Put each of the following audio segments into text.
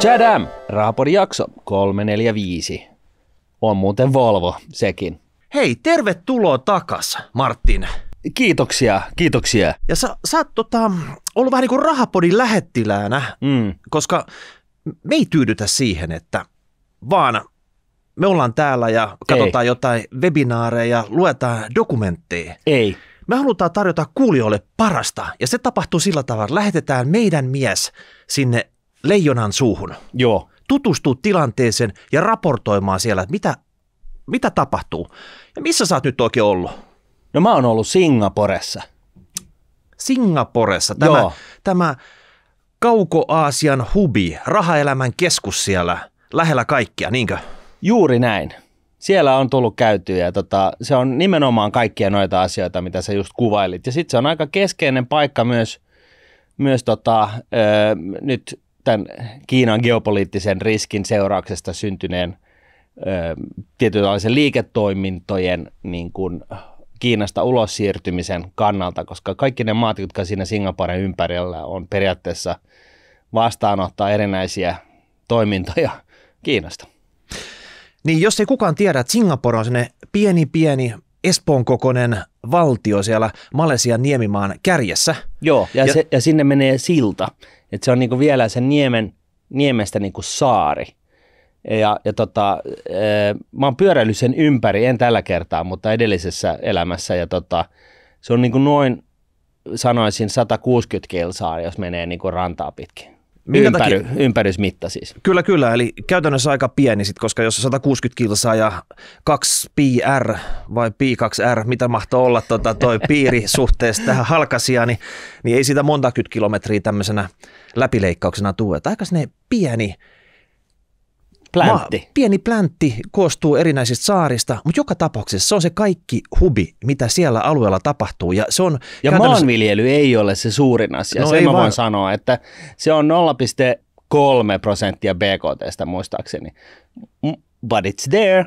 Chadam, Rahapodin jakso 345. On muuten Volvo, sekin. Hei, tervetuloa takas, Martin. Kiitoksia, kiitoksia. Ja sä, sä oot tota, ollut vähän niin kuin Rahapodin lähettiläänä, mm. koska me ei tyydytä siihen, että vaan me ollaan täällä ja katsotaan ei. jotain webinaareja, luetaan dokumentteja. Ei. Me halutaan tarjota kuulijoille parasta ja se tapahtuu sillä tavalla, lähetetään meidän mies sinne leijonan suuhun. Joo. Tutustu tilanteeseen ja raportoimaan siellä, että mitä, mitä tapahtuu. Ja missä sä oot nyt oikein ollut? No mä oon ollut Singaporessa. Singaporessa, tämä, Joo. tämä Kauko-Aasian hubi, rahaelämän keskus siellä, lähellä kaikkia, niinkö? Juuri näin. Siellä on tullut käytyä ja tota, se on nimenomaan kaikkia noita asioita, mitä sä just kuvailit. Ja sitten se on aika keskeinen paikka myös, myös tota, ö, nyt tämän Kiinan geopoliittisen riskin seurauksesta syntyneen tietynlaisen liiketoimintojen niin kuin Kiinasta ulos siirtymisen kannalta, koska kaikki ne maat, jotka siinä Singaporen ympärillä on periaatteessa vastaanottaa erinäisiä toimintoja Kiinasta. Niin jos ei kukaan tiedä, että Singapore on sinne pieni pieni Espoon kokoinen valtio siellä Malesian niemimaan kärjessä. Joo, ja, ja, se, ja sinne menee silta. Et se on niinku vielä sen niemen, niemestä niinku saari. Ja, ja tota, e, mä oon pyöräillyt sen ympäri, en tällä kertaa, mutta edellisessä elämässä. Ja tota, se on niinku noin, sanoisin, 160 kilsaa, jos menee niinku rantaa pitkin. Minkä Ympäry, takia? Ympärysmitta siis. Kyllä, kyllä. Eli käytännössä aika pieni sit, koska jos 160 kilsaa ja 2 PR vai pi 2 R, mitä mahtaa olla tota, toi piiri suhteessa tähän halkasia, niin, niin ei siitä monta kilometriä tämmöisenä läpileikkauksena tule. Että aika pieni Pläntti. Ma, pieni pläntti koostuu erinäisistä saarista, mutta joka tapauksessa se on se kaikki hubi, mitä siellä alueella tapahtuu. Ja, se on ja käytännössä... maanviljely ei ole se suurin asia, no se mä voin sanoa, että se on 0,3 prosenttia BKTstä muistaakseni. But it's there.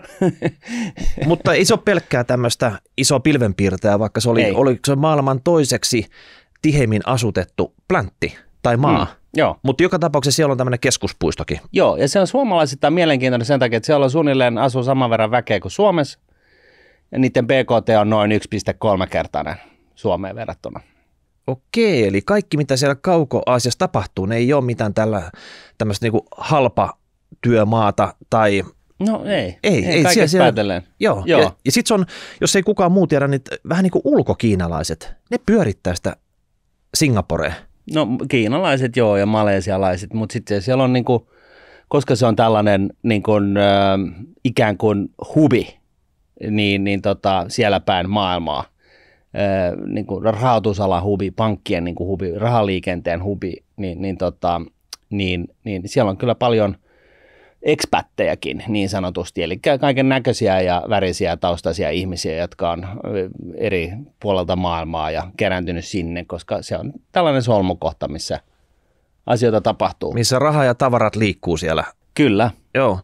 mutta ei se ole pelkkää tämmöistä iso pilvenpiirtää, vaikka se oli, oli se maailman toiseksi tiheimmin asutettu pläntti tai maa. Mm. Joo. Mutta joka tapauksessa siellä on tämmöinen keskuspuistokin. Joo, ja se on suomalaisista mielenkiintoinen sen takia, että siellä on suunnilleen asuu saman verran väkeä kuin Suomessa. Ja niiden BKT on noin 1,3-kertainen Suomeen verrattuna. Okei, eli kaikki mitä siellä Kauko-Aasiassa tapahtuu, ne ei ole mitään tällä, tämmöistä niinku halpa työmaata tai No ei. Ei, ei, ei siellä, siellä, Joo. joo. Ja, ja sitten on, jos ei kukaan muu tiedä, niin vähän niin kuin ulkokiinalaiset, ne pyörittää sitä Singaporea. No kiinalaiset joo ja malesialaiset, mutta sitten siellä on niinku, koska se on tällainen niinku, äh, ikään kuin hubi, niin, niin tota, siellä päin maailmaa, äh, niinku, rahoitusalan hubi, pankkien niinku, hubi, rahaliikenteen hubi, niin, niin, tota, niin, niin siellä on kyllä paljon – ekspättejäkin niin sanotusti, eli kaiken näköisiä ja värisiä taustaisia ihmisiä, jotka on eri puolelta maailmaa ja kerääntynyt sinne, koska se on tällainen solmukohta, missä asioita tapahtuu. Missä raha ja tavarat liikkuu siellä. Kyllä. Joo.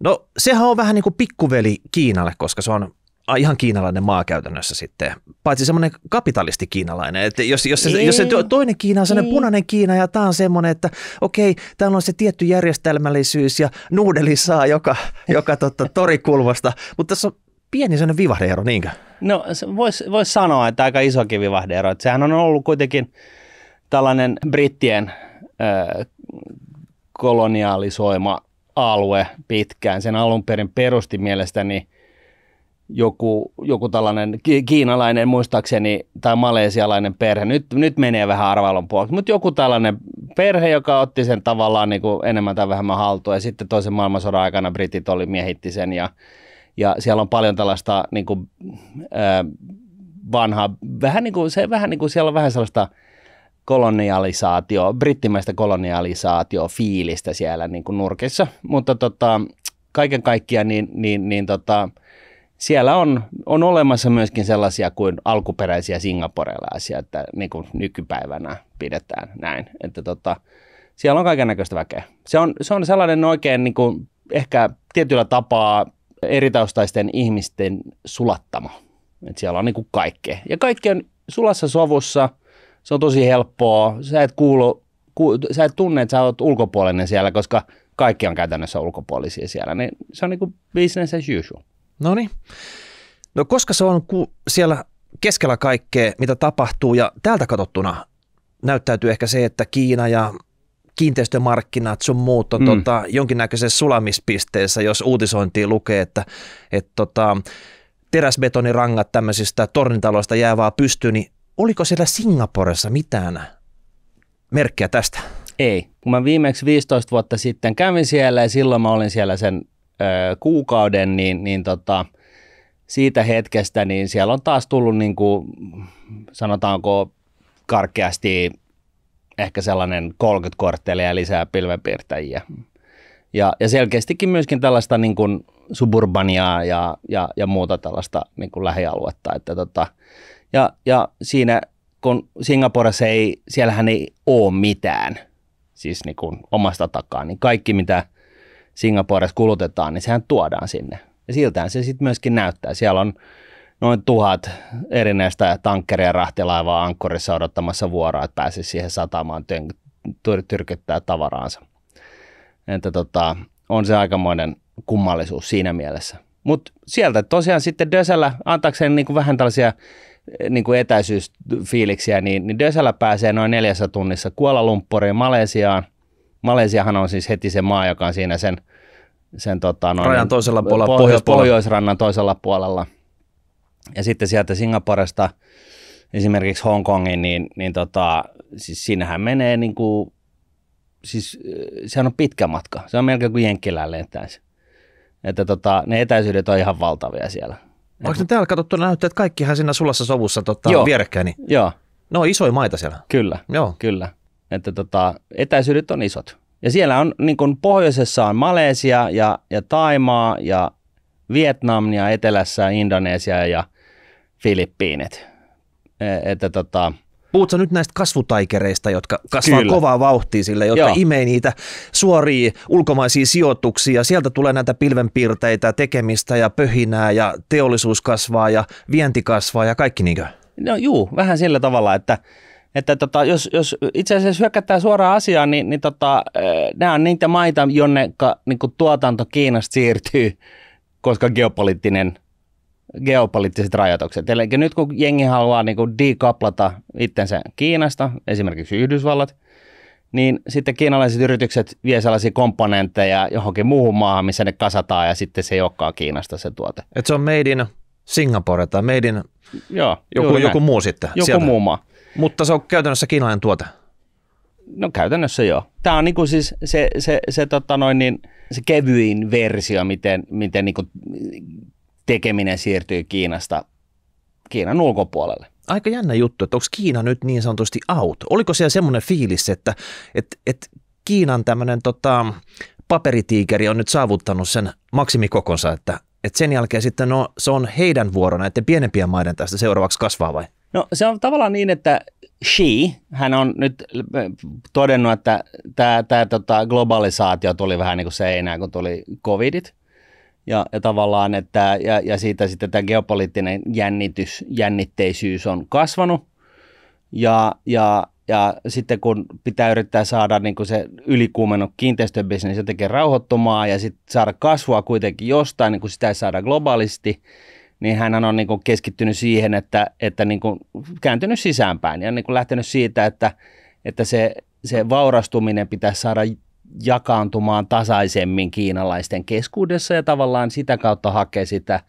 No sehän on vähän niin kuin pikkuveli Kiinalle, koska se on ihan kiinalainen maa käytännössä sitten, paitsi semmoinen kapitalisti kiinalainen. Että jos, jos, se, jos se toinen Kiina on semmoinen punainen Kiina ja tämä on semmoinen, että okei, täällä on se tietty järjestelmällisyys ja nuudeli saa joka, joka totta, torikulmasta, mutta tässä on pieni semmoinen vivahdeero, niinkö? No voisi vois sanoa, että aika isokin vivahdeero. Että sehän on ollut kuitenkin tällainen brittien ö, kolonialisoima alue pitkään. Sen alun perin perusti mielestäni joku, joku tällainen kiinalainen muistaakseni tai malesialainen perhe, nyt, nyt menee vähän arvailun puolelle, mutta joku tällainen perhe, joka otti sen tavallaan niin kuin enemmän tai vähemmän haltuun ja sitten toisen maailmansodan aikana britit oli miehitti sen ja, ja siellä on paljon tällaista niin kuin, äh, vanhaa, vähän niin kuin, se, vähän niin kuin siellä on vähän sellaista kolonialisaatio, brittimäistä kolonialisaatio fiilistä siellä niin kuin nurkissa, mutta tota, kaiken kaikkiaan niin, niin, niin tota, – siellä on, on olemassa myöskin sellaisia kuin alkuperäisiä singaporelaisia, että niin kuin nykypäivänä pidetään näin. Että tota, siellä on kaiken näköistä väkeä. Se on, se on sellainen oikein niin kuin ehkä tietyllä tapaa eritaustaisten ihmisten sulattama. Et siellä on niin kuin kaikkea. Ja kaikki on sulassa sovussa, se on tosi helppoa. Sä et, kuulu, ku, sä et tunne, että sä oot ulkopuolinen siellä, koska kaikki on käytännössä ulkopuolisia siellä. Niin se on niin kuin business as usual. No niin. No koska se on ku- siellä keskellä kaikkea, mitä tapahtuu ja täältä katsottuna näyttäytyy ehkä se, että Kiina ja kiinteistömarkkinat sun muut on mm. tota, jonkinnäköisessä sulamispisteessä, jos uutisointiin lukee, että et tota, teräsbetonirangat tämmöisistä tornitaloista jää vaan pystyyn, niin oliko siellä Singaporessa mitään merkkiä tästä? Ei. Kun mä viimeksi 15 vuotta sitten kävin siellä ja silloin mä olin siellä sen kuukauden, niin, niin tota, siitä hetkestä niin siellä on taas tullut niin kuin, sanotaanko karkeasti ehkä sellainen 30 korttelia lisää pilvenpiirtäjiä. Ja, ja selkeästikin myöskin tällaista niin kuin suburbaniaa ja, ja, ja muuta tällaista niin kuin lähialuetta. Että tota, ja, ja siinä, kun Singaporessa ei, siellähän ei ole mitään, siis niin kuin omasta takaa, niin kaikki mitä – Singaporessa kulutetaan, niin sehän tuodaan sinne. Ja siltään se sitten myöskin näyttää. Siellä on noin tuhat erinäistä tankkeria rahtilaivaa ankkurissa odottamassa vuoroa, että pääsisi siihen satamaan tyrkyttää tavaraansa. Että tota, on se aikamoinen kummallisuus siinä mielessä. Mutta sieltä tosiaan sitten Dösellä, antaakseen niinku vähän tällaisia eh, niinku etäisyysfiiliksiä, niin, niin Dösellä pääsee noin neljässä tunnissa Kuala Lumpuriin, Malesiaan – Malesiahan on siis heti se maa, joka on siinä sen, sen tota, noin, rajan toisella puolella, pohjois- puolella, pohjoisrannan toisella puolella. Ja sitten sieltä Singaporesta esimerkiksi Hongkongin, niin, niin tota, siis siinähän menee niin kuin, siis äh, sehän on pitkä matka. Se on melkein kuin Jenkkilään lentäisi. Että tota, ne etäisyydet on ihan valtavia siellä. Onko ne täällä katsottuna näyttää, että kaikkihan siinä sulassa sovussa tota, joo, vierekkäin? Niin- joo. No isoja maita siellä. Kyllä, Joo. kyllä että tota, etäisyydet on isot. Ja siellä on niin kuin pohjoisessa on Malesia ja, ja Taimaa ja Vietnam ja etelässä Indonesia ja Filippiinit. E, että tota, Puhutko nyt näistä kasvutaikereista, jotka kasvaa Kyllä. kovaa vauhtia sille, jotka Joo. imee niitä suoria ulkomaisia sijoituksia. Sieltä tulee näitä pilvenpiirteitä, tekemistä ja pöhinää ja teollisuus kasvaa ja vienti kasvaa ja kaikki niinkö? No juu, vähän sillä tavalla, että – että tota, jos, jos itse asiassa hyökätään suoraan asiaan, niin, niin tota, nämä on niitä maita, jonne niin tuotanto Kiinasta siirtyy, koska geopoliittinen geopoliittiset rajoitukset. Eli nyt kun jengi haluaa niin kuin dekaplata itsensä Kiinasta, esimerkiksi Yhdysvallat, niin sitten kiinalaiset yritykset vie sellaisia komponentteja johonkin muuhun maahan, missä ne kasataan ja sitten se ei olekaan Kiinasta se tuote. Et se on made in Singapore tai made in Joo, joku, joku muu sitten. Joku sieltä. muu maa. Mutta se on käytännössä kiinalainen tuote. No käytännössä joo. Tämä on niin kuin siis se, se, se, tota noin, niin, se kevyin versio, miten, miten niin kuin tekeminen siirtyy Kiinasta Kiinan ulkopuolelle. Aika jännä juttu, että onko Kiina nyt niin sanotusti out? Oliko siellä semmoinen fiilis, että, että, että Kiinan tämmöinen tota, paperitiikeri on nyt saavuttanut sen maksimikokonsa, että, että sen jälkeen sitten no, se on heidän vuoro näiden pienempien maiden tästä seuraavaksi kasvaa vai? No se on tavallaan niin, että She, hän on nyt äh, todennut, että tämä, tämä tota globalisaatio tuli vähän niin kuin seinään, kun tuli covidit. Ja, ja tavallaan, että ja, ja siitä sitten tämä geopoliittinen jännitys, jännitteisyys on kasvanut. Ja, ja, ja sitten kun pitää yrittää saada niin kuin se ylikuumennut kiinteistöbisnes jotenkin rauhoittumaan ja sitten saada kasvua kuitenkin jostain, niin kun sitä ei saada globaalisti – niin hän on niin kuin keskittynyt siihen, että, että niin kuin kääntynyt sisäänpäin ja niin kuin lähtenyt siitä, että, että se, se vaurastuminen pitäisi saada jakaantumaan tasaisemmin kiinalaisten keskuudessa ja tavallaan sitä kautta hakee sitä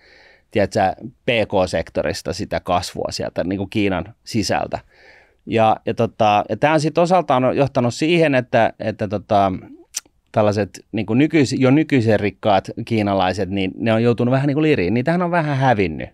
tiedätkö, PK-sektorista sitä kasvua sieltä niin kuin Kiinan sisältä. Ja, ja, tota, ja tämä on sitten osaltaan johtanut siihen, että, että tota, tällaiset niin kuin nykyis, jo nykyisen rikkaat kiinalaiset, niin ne on joutunut vähän niin kuin liriin. Niitähän on vähän hävinnyt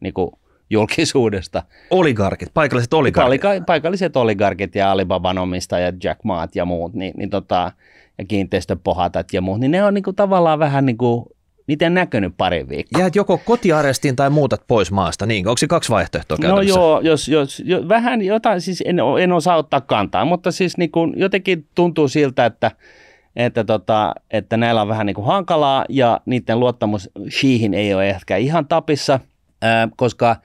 niin kuin julkisuudesta. Oligarkit, paikalliset oligarkit. Palika- paikalliset oligarkit ja Alibaban omistajat, Jack Maat ja muut, niin, niin tota, ja kiinteistöpohatat ja muut, niin ne on niin kuin tavallaan vähän niin kuin niitä näkynyt pari viikkoa. Jäät joko kotiarestiin tai muutat pois maasta, niin onko se kaksi vaihtoehtoa No joo, jos, jos, jo, vähän jotain, siis en, en osaa ottaa kantaa, mutta siis niin kuin jotenkin tuntuu siltä, että – että, tota, että näillä on vähän niin kuin hankalaa ja niiden luottamus Shihin ei ole ehkä ihan tapissa, ää, koska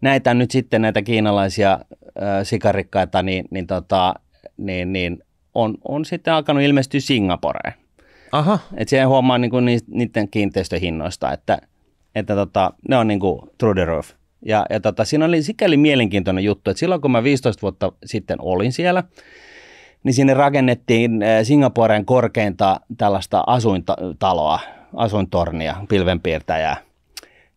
näitä nyt sitten näitä kiinalaisia ää, sikarikkaita, niin, niin, tota, niin, niin on, on sitten alkanut ilmestyä Singaporeen. Aha. Et siihen huomaa niin kuin niiden kiinteistöhinnoista, että, että tota, ne on niin kuin through the roof. Ja, ja tota, siinä oli sikäli mielenkiintoinen juttu, että silloin kun mä 15 vuotta sitten olin siellä, niin sinne rakennettiin äh, Singaporen korkeinta tällaista asuintaloa, asuintornia, pilvenpiirtäjää.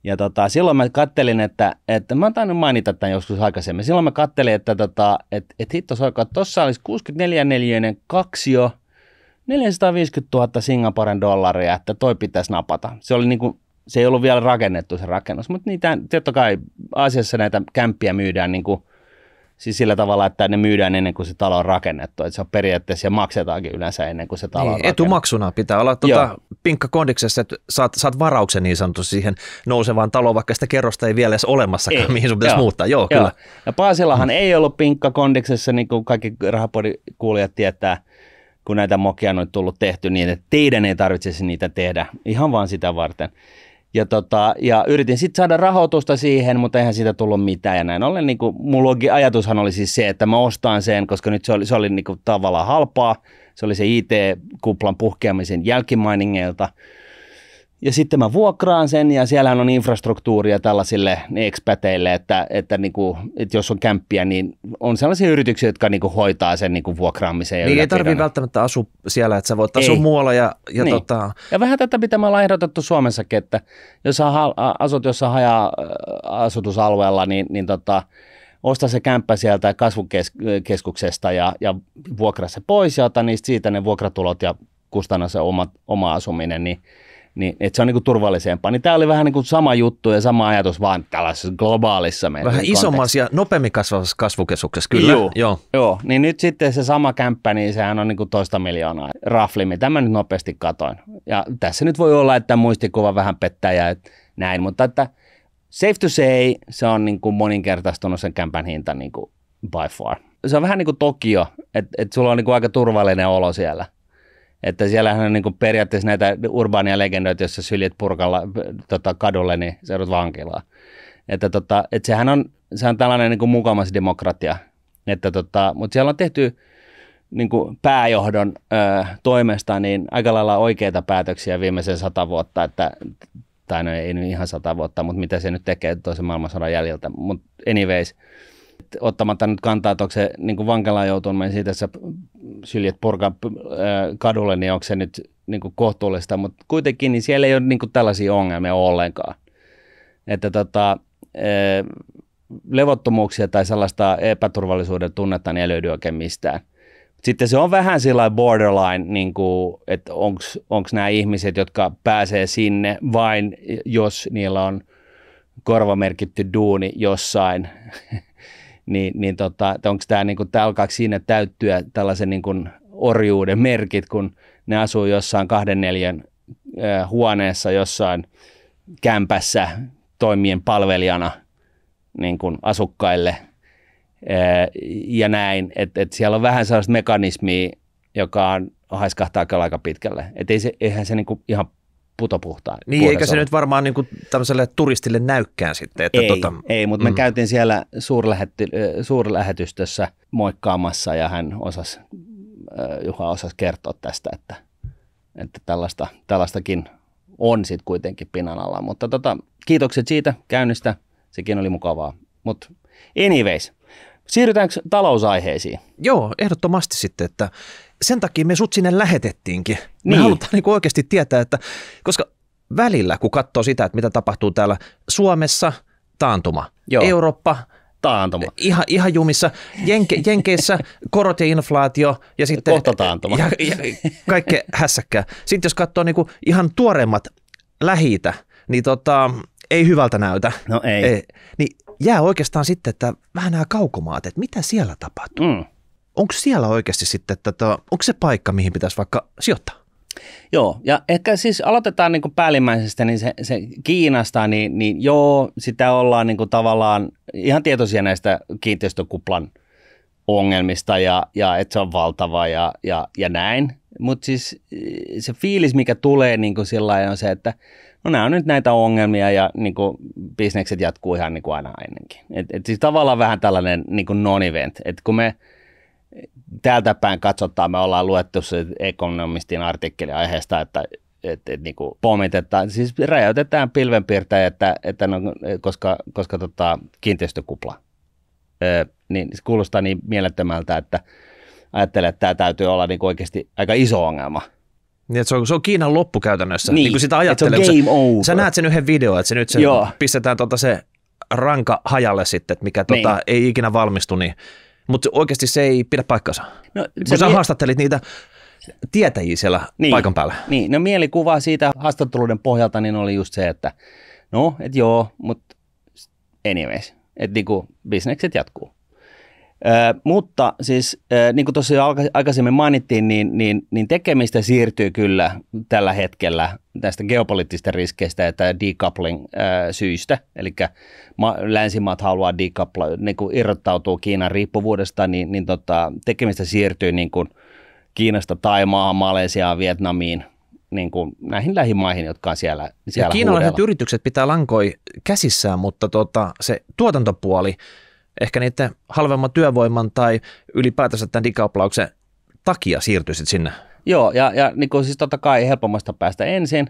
Ja tota, silloin mä kattelin, että, että mä oon mainita tämän joskus aikaisemmin. Silloin mä kattelin, että tota, et, et hitto soikaa, tuossa olisi 64 neliöinen kaksio, 450 000 Singaporen dollaria, että toi pitäisi napata. Se, oli niinku, se ei ollut vielä rakennettu se rakennus, mutta niitä, totta kai asiassa näitä kämppiä myydään niinku Siis sillä tavalla, että ne myydään ennen kuin se talo on rakennettu. Että se on periaatteessa ja maksetaankin yleensä ennen kuin se talo niin, on rakennettu. Etumaksuna pitää olla tuota, pinkka kondiksessa, että saat, saat varauksen niin sanottu siihen nousevaan taloon, vaikka sitä kerrosta ei vielä edes olemassakaan, ei, mihin sun pitäisi joo, muuttaa. Joo, joo. kyllä. Ja Paasillahan mm. ei ollut pinkka kondiksessa, niin kuin kaikki rahapodikuulijat tietää kun näitä mokia on tullut tehty niin, että teidän ei tarvitsisi niitä tehdä ihan vaan sitä varten ja, tota, ja yritin sitten saada rahoitusta siihen, mutta eihän siitä tullut mitään ja näin ollen. Niin kuin, mulla ajatushan oli siis se, että mä ostan sen, koska nyt se oli, se oli niin kuin, tavallaan halpaa. Se oli se IT-kuplan puhkeamisen jälkimainingeilta. Ja sitten mä vuokraan sen ja siellähän on infrastruktuuria tällaisille niin ekspäteille, että, että, niinku, että jos on kämppiä, niin on sellaisia yrityksiä, jotka niinku hoitaa sen niinku vuokraamisen. Ja niin ei tarvitse välttämättä asua siellä, että sä voit asua ei. muualla. Ja, ja, niin. tota... ja vähän tätä mitä me ollaan ehdotettu Suomessakin, että jos sä asut jossain haja-asutusalueella, äh, niin, niin tota, osta se kämppä sieltä kasvukeskuksesta ja, ja vuokra se pois ja ota niistä siitä ne vuokratulot ja kustanna se oma, oma asuminen, niin niin että se on niinku turvallisempaa. Niin tämä oli vähän niinku sama juttu ja sama ajatus vaan tällaisessa globaalissa Vähän isommassa ja nopeammin kasvavassa kasvukeskuksessa, kyllä. Joo. joo. joo. Niin nyt sitten se sama kämppä, niin sehän on niinku toista miljoonaa rafli, mitä mä nyt nopeasti katoin. Ja tässä nyt voi olla, että muistikuva vähän pettää ja näin, mutta että safe to say, se on niinku moninkertaistunut sen kämpän hinta kuin niinku by far. Se on vähän niin kuin Tokio, että et sulla on niinku aika turvallinen olo siellä. Että siellähän on niin kuin periaatteessa näitä urbaania legendoita, jossa syljet purkalla tota, kadulle, niin se on vankilaa. Että tota, että sehän on, se on tällainen niin mukamas demokratia. Että tota, mutta siellä on tehty niin kuin pääjohdon ö, toimesta niin aika lailla oikeita päätöksiä viimeisen sata vuotta, että, tai no ei nyt ihan sata vuotta, mutta mitä se nyt tekee toisen maailmansodan jäljiltä. Mutta anyways, ottamatta nyt kantaa, että onko se niin kuin vankilaan joutuminen siitä, että sä syljet porkan äh, kadulle, niin onko se nyt niin kuin kohtuullista, mutta kuitenkin niin siellä ei ole niin kuin tällaisia ongelmia ollenkaan. Että tota, äh, levottomuuksia tai sellaista epäturvallisuuden tunnetta niin ei löydy oikein mistään. Sitten se on vähän sillä borderline, niin kuin, että onko nämä ihmiset, jotka pääsee sinne vain, jos niillä on korvamerkitty duuni jossain niin, niin tota, onko tämä niin kuin, alkaako siinä täyttyä tällaisen niin kuin orjuuden merkit, kun ne asuu jossain kahden neljän huoneessa jossain kämpässä toimien palvelijana niin kuin asukkaille ja näin, että et siellä on vähän sellaista mekanismia, joka on haiskahtaa kyllä aika pitkälle. Et ei se, eihän se niinku, ihan putopuhtaan. Niin, puhdassa. eikä se nyt varmaan niin kuin tämmöiselle turistille näykään sitten. Että ei, tota, ei mutta mm. me käytiin siellä suurlähety, suurlähetystössä moikkaamassa ja hän osasi, Juha osasi kertoa tästä, että, että tällaista, tällaistakin on sitten kuitenkin pinan alla. Mutta tota, kiitokset siitä käynnistä, sekin oli mukavaa. Mutta anyways, siirrytäänkö talousaiheisiin? Joo, ehdottomasti sitten, että sen takia me sut sinne lähetettiinkin. Me niin. halutaan niin oikeasti tietää, että koska välillä kun katsoo sitä, että mitä tapahtuu täällä Suomessa, taantuma, Joo. Eurooppa, taantuma. Ihan, ihan jumissa. Jenke, Jenkeissä korot ja inflaatio ja sitten... Kohta taantuma. Ja, ja kaikkea hässäkkää. Sitten jos katsoo niin ihan tuoreimmat lähiitä, niin tota, ei hyvältä näytä. No ei. ei. Niin jää oikeastaan sitten, että vähän nämä kaukomaat, että mitä siellä tapahtuu. Mm onko siellä oikeasti sitten, että tota, onko se paikka, mihin pitäisi vaikka sijoittaa? Joo, ja ehkä siis aloitetaan niin kuin päällimmäisestä, niin se, se Kiinasta, niin, niin joo, sitä ollaan niin kuin tavallaan ihan tietoisia näistä kiinteistökuplan ongelmista ja, ja että se on valtava ja, ja, ja näin. Mutta siis se fiilis, mikä tulee niin kuin sillä on se, että no nämä on nyt näitä ongelmia ja niin kuin bisnekset jatkuu ihan niin kuin aina ennenkin. Et, et siis tavallaan vähän tällainen niin kuin non-event, että kun me – täältä päin katsotaan, me ollaan luettu se ekonomistin artikkeli aiheesta, että et, et, niinku pomitetaan, siis räjäytetään pilvenpiirtäjä, että, että no, koska, koska tota, kiinteistökupla. ö, niin se kuulostaa niin mielettömältä, että ajattelee, että tämä täytyy olla niin oikeasti aika iso ongelma. Niin, se, on, se on Kiinan loppu käytännössä, niin, niin sitä ajattelee. Se game sä, over. sä näet sen yhden videon, että se nyt se pistetään tota se ranka hajalle sitten, että mikä tota niin. ei ikinä valmistu, niin mutta oikeasti se ei pidä paikkansa. No, Kun sä mie- haastattelit niitä tietäjiä siellä niin, paikan päällä. Niin, no mielikuva siitä haastatteluiden pohjalta niin oli just se, että no, et joo, mutta anyways, että niinku bisnekset jatkuu. Ö, mutta siis, ö, niin kuin tuossa jo aikaisemmin mainittiin, niin, niin, niin tekemistä siirtyy kyllä tällä hetkellä tästä geopoliittisista riskeistä tämä decoupling ö, Eli länsimaat haluaa decoupla, niin kuin irrottautuu Kiinan riippuvuudesta, niin, niin tota, tekemistä siirtyy niin kuin Kiinasta Taimaahan, Malesiaan, Vietnamiin – niin kuin näihin lähimaihin, jotka on siellä, siellä ja Kiinalaiset huudella. yritykset pitää lankoi käsissään, mutta tota, se tuotantopuoli, ehkä niiden halvemman työvoiman tai ylipäätänsä tämän dikaplauksen takia siirtyisit sinne? Joo, ja, ja niin kuin siis totta kai helpommasta päästä ensin.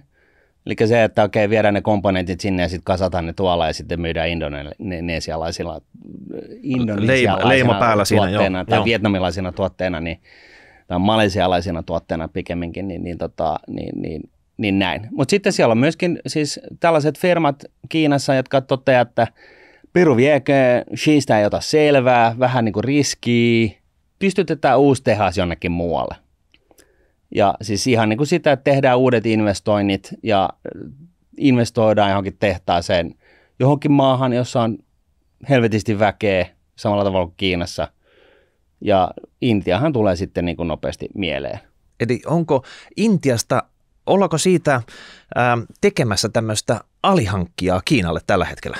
Eli se, että okei, viedään ne komponentit sinne ja sitten kasataan ne tuolla ja sitten myydään indonesialaisilla, Leima päällä tuotteena siinä, joo, tai joo. vietnamilaisina tuotteena, niin, tai malesialaisina tuotteena pikemminkin, niin, niin, tota, niin, niin, niin näin. Mutta sitten siellä on myöskin siis tällaiset firmat Kiinassa, jotka toteavat, että – Piru viekö, siistä ei ota selvää, vähän niin kuin riskiä, pystytetään uusi tehas jonnekin muualle. Ja siis ihan niin kuin sitä, että tehdään uudet investoinnit ja äh, investoidaan johonkin tehtaaseen, johonkin maahan, jossa on helvetisti väkeä samalla tavalla kuin Kiinassa. Ja Intiahan tulee sitten niin kuin nopeasti mieleen. Eli onko Intiasta, ollaanko siitä ää, tekemässä tämmöistä alihankkijaa Kiinalle tällä hetkellä?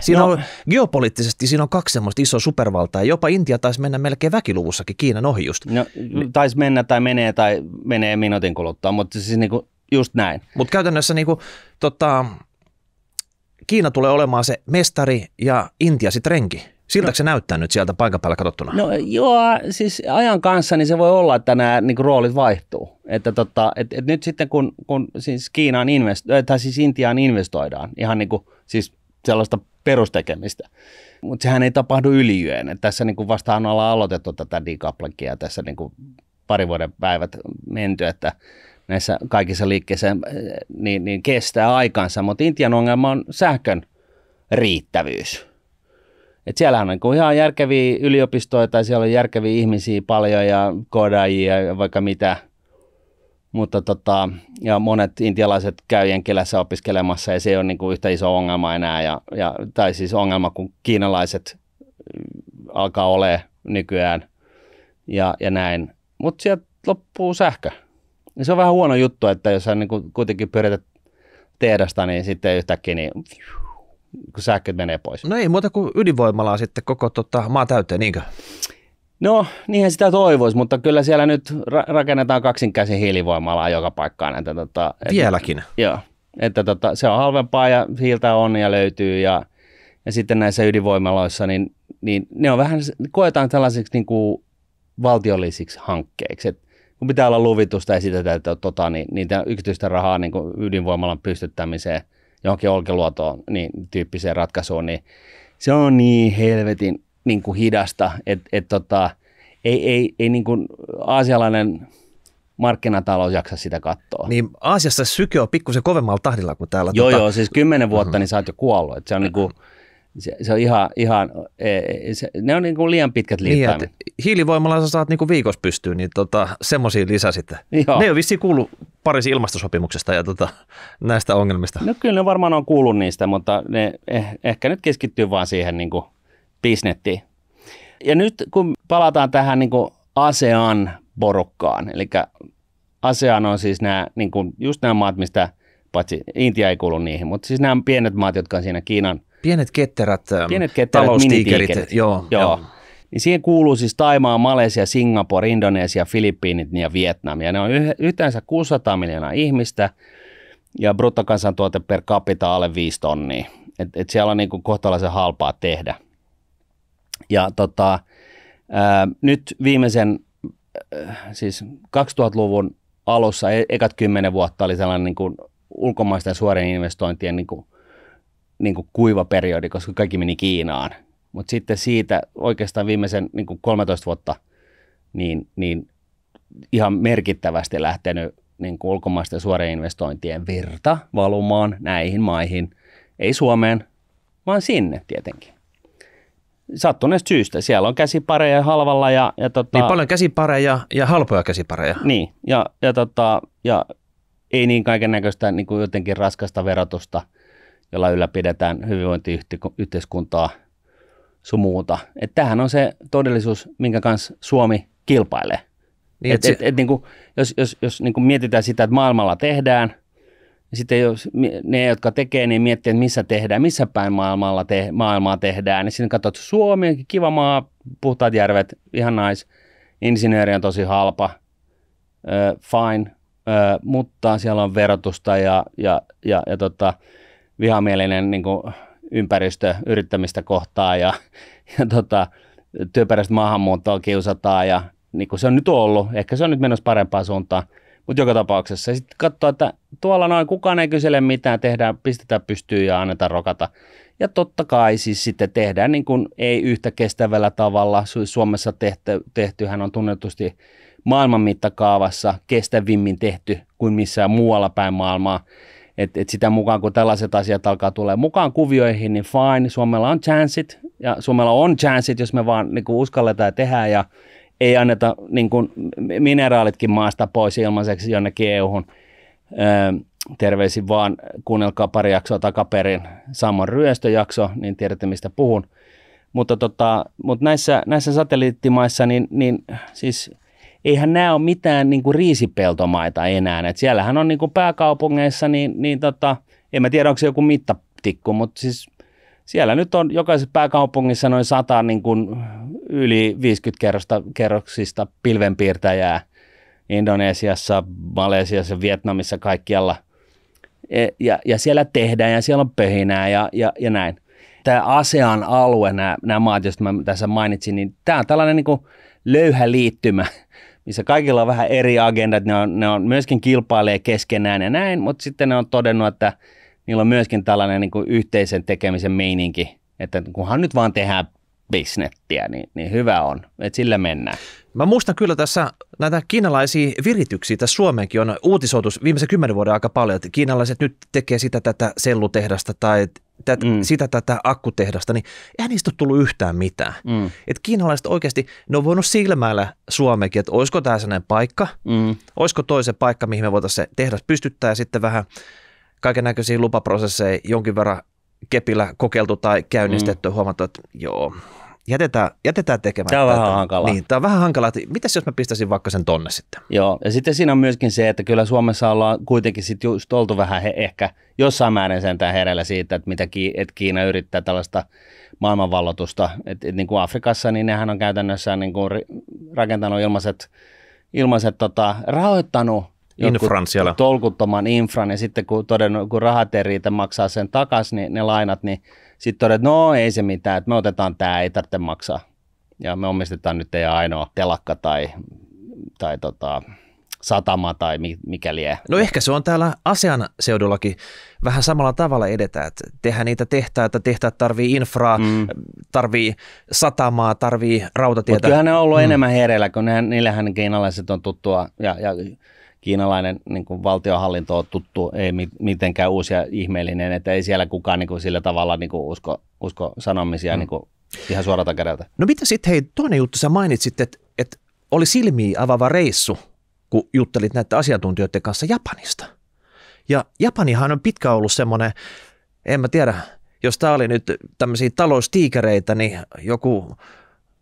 Siinä no, on, geopoliittisesti siinä on kaksi semmoista isoa supervaltaa. Jopa Intia taisi mennä melkein väkiluvussakin Kiinan ohi just. No, taisi mennä tai menee tai menee minuutin kuluttua, mutta siis niinku just näin. Mutta käytännössä niinku, tota, Kiina tulee olemaan se mestari ja Intia sitten renki. Siltä no. se näyttää nyt sieltä paikan päällä katsottuna? No joo, siis ajan kanssa niin se voi olla, että nämä niin kuin, roolit vaihtuu. Että tota, et, et nyt sitten kun, kun siis Kiinaan invest- tai siis Intiaan investoidaan ihan niin kuin, siis sellaista perustekemistä. Mutta sehän ei tapahdu yliyön. Et tässä niin kuin vastaan ollaan aloitettu tätä decouplingia tässä niin kuin pari vuoden päivät menty, että näissä kaikissa liikkeissä eh, niin, niin kestää aikansa, mutta Intian ongelma on sähkön riittävyys. Et siellähän on niin ihan järkeviä yliopistoja tai siellä on järkeviä ihmisiä paljon ja koodaajia, ja vaikka mitä – mutta tota, ja monet intialaiset käy Jenkkilässä opiskelemassa ja se ole niin kuin yhtä iso ongelma enää, ja, ja, tai siis ongelma, kun kiinalaiset mm, alkaa ole nykyään ja, ja näin. Mutta sieltä loppuu sähkö. Ja se on vähän huono juttu, että jos sä niin kuin kuitenkin pyörität tehdasta, niin sitten yhtäkkiä niin, kun sähköt menee pois. No ei muuta kuin ydinvoimalaa sitten koko tota, maa täyteen, niinkö? No, niinhän sitä toivoisi, mutta kyllä siellä nyt ra- rakennetaan kaksinkäsin hiilivoimalaa joka paikkaan. Että, tota, että, Vieläkin? Joo, että tota, se on halvempaa ja hiiltä on ja löytyy ja, ja sitten näissä ydinvoimaloissa, niin, niin ne on vähän, koetaan tällaisiksi niin kuin valtiollisiksi hankkeiksi. Et kun pitää olla luvitusta ja sitä, että tota, niin, niin yksityistä rahaa niin kuin ydinvoimalan pystyttämiseen, johonkin olkiluotoon niin, tyyppiseen ratkaisuun, niin se on niin helvetin niin kuin hidasta, että et tota, ei, ei, ei niin kuin aasialainen markkinatalous jaksa sitä katsoa. Niin Aasiassa syke on pikkusen kovemmalla tahdilla kuin täällä. Joo, tota... joo, siis kymmenen vuotta mm-hmm. niin sä oot jo kuollut. Et se on, niin kuin, se, se on ihan, ihan e, e, se, ne on niin kuin liian pitkät liittain. Niin, hiilivoimalla sä saat niin kuin viikossa pystyyn, niin tota, semmoisia lisäsitte. Joo. Ne on vissiin kuullut Pariisin ilmastosopimuksesta ja tota, näistä ongelmista. No kyllä ne varmaan on kuullut niistä, mutta ne eh, ehkä nyt keskittyy vaan siihen niin kuin – bisnettiin. Ja nyt kun palataan tähän niin kuin ASEAN porukkaan, eli ASEAN on siis nämä, niin kuin, just nämä maat, mistä paitsi Intia ei kuulu niihin, mutta siis nämä pienet maat, jotka on siinä Kiinan. Pienet ketterät, ähm, pienet ketterät taloustiikerit. Joo, joo. joo. Niin siihen kuuluu siis Taimaa, Malesia, Singapore, Indonesia, Filippiinit ja Vietnam. Ja ne on yhteensä 600 miljoonaa ihmistä ja bruttokansantuote per capita alle 5 tonnia. Et, et siellä on niin kuin kohtalaisen halpaa tehdä – ja tota, ää, nyt viimeisen, äh, siis 2000-luvun alussa, e- ekat kymmenen vuotta oli sellainen niin kuin ulkomaisten suorien investointien niin kuin, niin kuin kuiva periodi, koska kaikki meni Kiinaan. Mutta sitten siitä oikeastaan viimeisen niin kuin 13 vuotta niin, niin ihan merkittävästi lähtenyt niin kuin ulkomaisten suorien investointien virta valumaan näihin maihin. Ei Suomeen, vaan sinne tietenkin sattuneesta syystä. Siellä on käsipareja halvalla ja... ja tota, niin paljon käsipareja ja halpoja käsipareja. Niin, ja, ja, tota, ja ei niin kaiken näköistä niin kuin jotenkin raskasta verotusta, jolla ylläpidetään hyvinvointiyhteiskuntaa sun muuta. Et tämähän on se todellisuus, minkä kanssa Suomi kilpailee. Niin, et, et, et, et, niin kuin, jos jos, jos niin kuin mietitään sitä, että maailmalla tehdään – ja sitten jos ne, jotka tekee, niin miettii, että missä tehdään, missä päin maailmalla te, maailmaa tehdään. Niin sitten katsot, Suomi, kiva maa, puhtaat järvet, ihan nais. Nice. Insinööri on tosi halpa, ö, fine, ö, mutta siellä on verotusta ja, ja, ja, ja tota, vihamielinen niin kuin ympäristö yrittämistä kohtaa ja, ja tota, työperäistä maahanmuuttoa kiusataan ja niin kuin se on nyt ollut, ehkä se on nyt menossa parempaan suuntaan – mutta joka tapauksessa. Ja sitten katsoa, että tuolla noin kukaan ei kysele mitään, tehdään, pistetään pystyyn ja annetaan rokata. Ja totta kai siis sitten tehdään niin kuin ei yhtä kestävällä tavalla. Suomessa tehty, tehtyhän on tunnetusti maailman mittakaavassa kestävimmin tehty kuin missään muualla päin maailmaa. Et, et sitä mukaan, kun tällaiset asiat alkaa tulla. mukaan kuvioihin, niin fine, Suomella on chanssit ja Suomella on chanssit, jos me vaan niin kuin uskalletaan ja tehdään ja – ei anneta niin kuin mineraalitkin maasta pois ilmaiseksi jonnekin EU-hun. Öö, terveisin vaan, kuunnelkaa pari jaksoa takaperin saman ryöstöjakso, niin tiedätte mistä puhun. Mutta, tota, mutta näissä, näissä satelliittimaissa, niin, niin siis eihän nämä ole mitään niin kuin riisipeltomaita enää. Et siellähän on niin kuin pääkaupungeissa, niin, niin tota, en mä tiedä onko se joku mittatikku, mutta siis siellä nyt on jokaisessa pääkaupungissa noin sata niin kuin yli 50 kerrosta, kerroksista pilvenpiirtäjää. Indonesiassa, Malesiassa, Vietnamissa, kaikkialla. E, ja, ja siellä tehdään ja siellä on pöhinää ja, ja, ja näin. Tämä ASEAN alue, nämä, nämä maat, joista mä tässä mainitsin, niin tämä on tällainen niin kuin löyhä liittymä, missä kaikilla on vähän eri agendat. Ne on, ne on myöskin kilpailee keskenään ja näin, mutta sitten ne on todennut, että – niillä on myöskin tällainen niin kuin yhteisen tekemisen meininki, että kunhan nyt vaan tehdään bisnettiä, niin, niin hyvä on, että sillä mennään. Mä muistan kyllä tässä näitä kiinalaisia virityksiä tässä Suomeenkin on uutisoitu viimeisen kymmenen vuoden aika paljon, että kiinalaiset nyt tekee sitä tätä sellutehdasta tai tät, mm. sitä tätä akkutehdasta, niin eihän niistä ole tullut yhtään mitään. Mm. Et kiinalaiset oikeasti, ne on voinut silmäillä Suomeenkin, että olisiko tämä sellainen paikka, mm. olisiko toisen paikka, mihin me voitaisiin se tehdas pystyttää ja sitten vähän kaiken näköisiä lupaprosesseja jonkin verran kepillä kokeiltu tai käynnistetty mm. huomattu, että joo, jätetään, jätetään tekemään. Tämä on vähän hankalaa. Niin, tämä on vähän hankalaa, että mitäs jos mä pistäisin vaikka sen tonne sitten? Joo, ja sitten siinä on myöskin se, että kyllä Suomessa ollaan kuitenkin sitten just oltu vähän he, ehkä jossain määrin sentään hereillä siitä, että mitä Kiina, että Kiina yrittää tällaista maailmanvallotusta. Että et niin kuin Afrikassa, niin nehän on käytännössä niin kuin rakentanut ilmaiset, ilmaiset tota, rahoittanut infran siellä. tolkuttoman infran ja sitten kun, toden, kun rahat ei riitä maksaa sen takaisin, niin ne lainat, niin sitten todet, no ei se mitään, että me otetaan tämä, ei tarvitse maksaa. Ja me omistetaan nyt teidän ainoa telakka tai, tai tota, satama tai mikä lie. No ehkä se on täällä asian seudullakin vähän samalla tavalla edetä, että tehdään niitä että tehtaat tarvii infraa, mm. tarvii satamaa, tarvii rautatietä. Mutta kyllähän ne on ollut mm. enemmän hereillä, kun ne, niillähän kiinalaiset on tuttua ja, ja kiinalainen niin kuin valtiohallinto on tuttu, ei mitenkään uusia ihmeellinen, että ei siellä kukaan niin kuin sillä tavalla niin kuin usko, usko sanomisia mm. niin kuin ihan suoralta kädeltä. No mitä sitten, hei, toinen juttu, sä mainitsit, että, että oli silmiä avaava reissu, kun juttelit näiden asiantuntijoiden kanssa Japanista. Ja Japanihan on pitkään ollut semmoinen, en mä tiedä, jos tämä oli nyt tämmöisiä taloustiikereitä, niin joku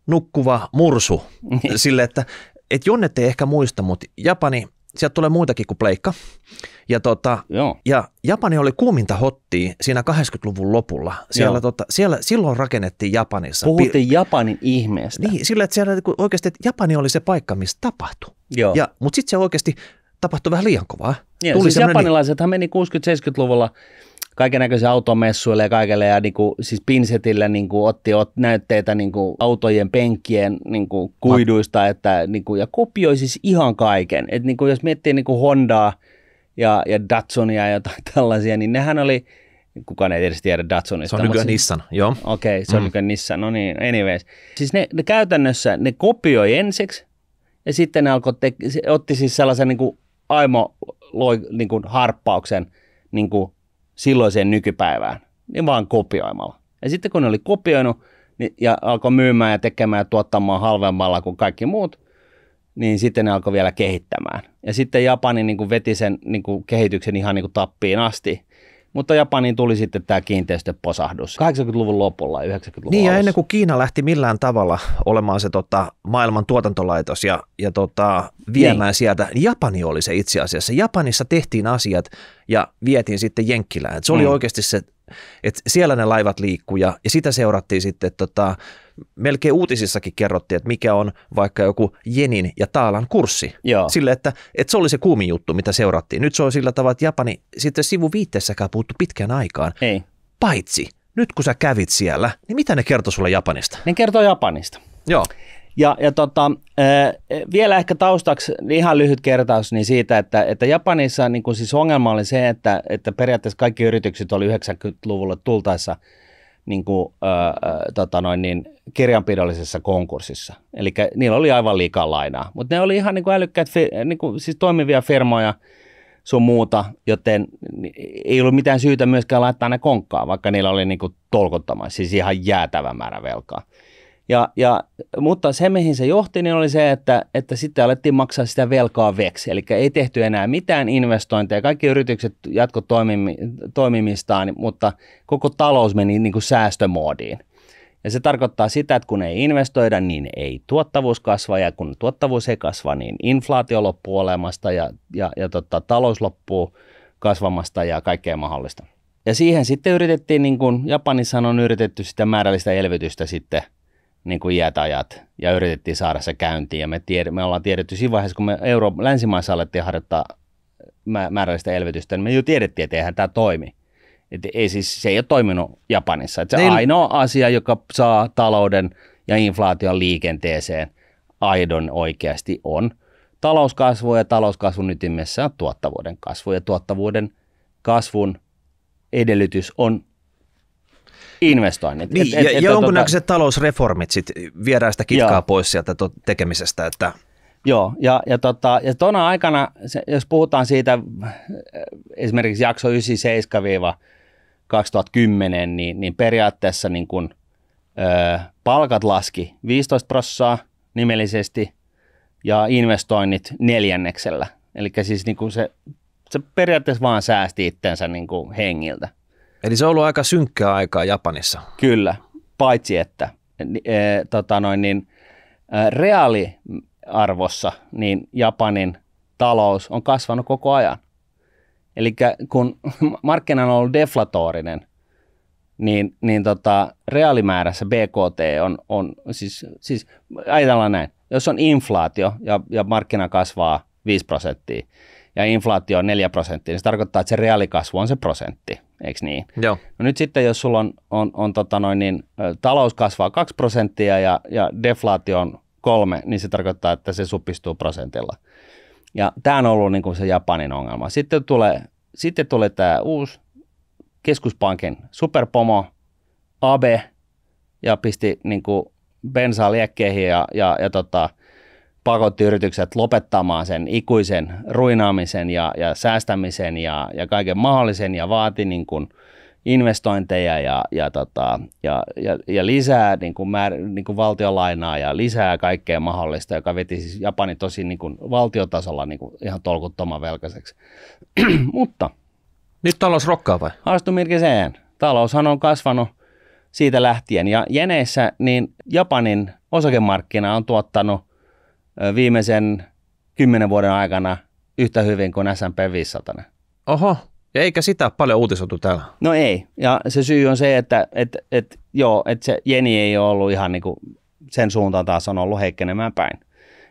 nukkuva mursu niin. sille, että et Jonnet ei ehkä muista, mutta Japani – sieltä tulee muitakin kuin pleikka. Ja, tota, ja Japani oli kuuminta hottia siinä 80-luvun lopulla. Siellä, tota, siellä, silloin rakennettiin Japanissa. Puhuttiin pi- Japanin ihmeestä. Niin, sillä että siellä niinku oikeasti että Japani oli se paikka, missä tapahtui. Joo. Ja, mutta sitten se oikeasti tapahtui vähän liian kovaa. Joo, niin, Tuli siis niin- japanilaisethan niin... meni 60-70-luvulla – kaikenlaisia automessuille ja kaikille ja niin kuin, siis pinsetillä niin kuin, otti ot, näytteitä niin kuin, autojen penkkien niin kuin, kuiduista että, niin kuin, ja kopioi siis ihan kaiken. Et, niin kuin, jos miettii niin kuin Hondaa ja, ja Datsunia ja jotain tällaisia, niin nehän oli kukaan ei edes tiedä Datsunista. Se on nykyään siis- Nissan, joo. Okei, okay, se on mm. nykyään Nissan, no niin, anyways. Siis ne, ne käytännössä, ne kopioi ensiksi ja sitten ne alkoi, te- otti siis sellaisen niin kuin aimo loi, niin kuin harppauksen niin kuin silloiseen nykypäivään, niin vaan kopioimalla. Ja sitten kun ne oli kopioinut niin, ja alkoi myymään ja tekemään ja tuottamaan halvemmalla kuin kaikki muut, niin sitten ne alkoi vielä kehittämään. Ja sitten Japani niin kuin veti sen niin kuin kehityksen ihan niin kuin tappiin asti. Mutta Japaniin tuli sitten tämä kiinteistöposahdus 80-luvun lopulla ja 90-luvun Niin ja ennen kuin Kiina lähti millään tavalla olemaan se tota, maailman tuotantolaitos ja, ja tota, viemään niin. sieltä, niin Japani oli se itse asiassa. Japanissa tehtiin asiat ja vietiin sitten Jenkkilään. Et se oli mm. oikeasti se, että siellä ne laivat liikkuja ja, ja sitä seurattiin sitten tota, melkein uutisissakin kerrottiin, että mikä on vaikka joku Jenin ja Taalan kurssi. Joo. Sille, että, että se oli se kuumi juttu, mitä seurattiin. Nyt se on sillä tavalla, että Japani sitten sivu viitteessäkään puuttu pitkään aikaan. Ei. Paitsi nyt kun sä kävit siellä, niin mitä ne kertoi sulle Japanista? Ne kertoo Japanista. Joo. Ja, ja tota, eh, vielä ehkä taustaksi niin ihan lyhyt kertaus niin siitä, että, että Japanissa niin kun siis ongelma oli se, että, että periaatteessa kaikki yritykset oli 90 luvulla tultaessa – niin kuin, äh, tota noin, niin kirjanpidollisessa konkurssissa. Eli niillä oli aivan liikaa lainaa, mutta ne oli ihan niin kuin älykkäät, niin kuin, siis toimivia firmoja, sun muuta, joten ei ollut mitään syytä myöskään laittaa ne konkkaan, vaikka niillä oli niin kuin tolkuttoman, siis ihan jäätävä määrä velkaa. Ja, ja, mutta se, mihin se johti, niin oli se, että, että sitten alettiin maksaa sitä velkaa veksi. Eli ei tehty enää mitään investointeja. Kaikki yritykset jatko toimimi, toimimistaan, mutta koko talous meni niin kuin säästömoodiin. Ja se tarkoittaa sitä, että kun ei investoida, niin ei tuottavuus kasva. Ja kun tuottavuus ei kasva, niin inflaatio loppuu olemasta ja, ja, ja tota, talous loppuu kasvamasta ja kaikkea mahdollista. Ja siihen sitten yritettiin, niin kuin Japanissa on yritetty sitä määrällistä elvytystä sitten – niin kuin iät ajat ja yritettiin saada se käyntiin. Ja me, tied, me ollaan tiedetty siinä vaiheessa, kun me Euro- länsimaissa alettiin harjoittaa määrällistä elvytystä, niin me jo tiedettiin, että eihän tämä toimi. Et ei siis, se ei ole toiminut Japanissa. Et se niin. ainoa asia, joka saa talouden ja inflaation liikenteeseen aidon oikeasti on talouskasvu ja talouskasvun ytimessä on tuottavuuden kasvu. Ja tuottavuuden kasvun edellytys on investoinnit. Niin, et, et, ja, onko ja jonkunnäköiset tota... talousreformit sit viedään sitä kitkaa Joo. pois sieltä to- tekemisestä, että Joo, ja, ja, tota, ja tuona aikana, se, jos puhutaan siitä äh, esimerkiksi jakso 97-2010, niin, niin periaatteessa niin kun, ö, äh, palkat laski 15 prosenttia nimellisesti ja investoinnit neljänneksellä. Eli siis niin kun se, se periaatteessa vaan säästi itsensä niin kun hengiltä. Eli se on ollut aika synkkää aikaa Japanissa. Kyllä, paitsi että e, tota noin, niin, e, reaaliarvossa niin Japanin talous on kasvanut koko ajan. Eli kun markkina on ollut deflatorinen, niin, niin tota, reaalimäärässä BKT on, on siis, siis ajatellaan näin, jos on inflaatio ja, ja markkina kasvaa 5 prosenttia, ja inflaatio on 4 prosenttia, niin se tarkoittaa, että se reaalikasvu on se prosentti, eikö niin? Joo. No nyt sitten, jos sulla on, on, on tota noin, niin, talous kasvaa 2 prosenttia ja, ja deflaatio on kolme, niin se tarkoittaa, että se supistuu prosentilla. Ja tämä on ollut niin kuin se Japanin ongelma. Sitten tulee, sitten tulee tämä uusi keskuspankin superpomo, AB ja pisti niin kuin bensaa liekkeihin ja, ja, ja tota, pakotti yritykset lopettamaan sen ikuisen ruinaamisen ja, ja säästämisen ja, ja kaiken mahdollisen ja vaati niin kuin investointeja ja, ja, tota, ja, ja, ja lisää niin kuin määr, niin kuin valtiolainaa ja lisää kaikkea mahdollista, joka veti siis Japani tosi niin kuin valtiotasolla niin kuin ihan tolkuttoman velkaiseksi. Mutta nyt talous rokkaa vai? Astu Mirkiseen. Taloushan on kasvanut siitä lähtien ja Jeneissä niin Japanin osakemarkkina on tuottanut viimeisen kymmenen vuoden aikana yhtä hyvin kuin S&P 500. Oho, ja eikä sitä paljon uutisoitu täällä. No ei, ja se syy on se, että et, et, joo, et se jeni ei ole ollut ihan niin kuin sen suuntaan taas on ollut heikkenemään päin.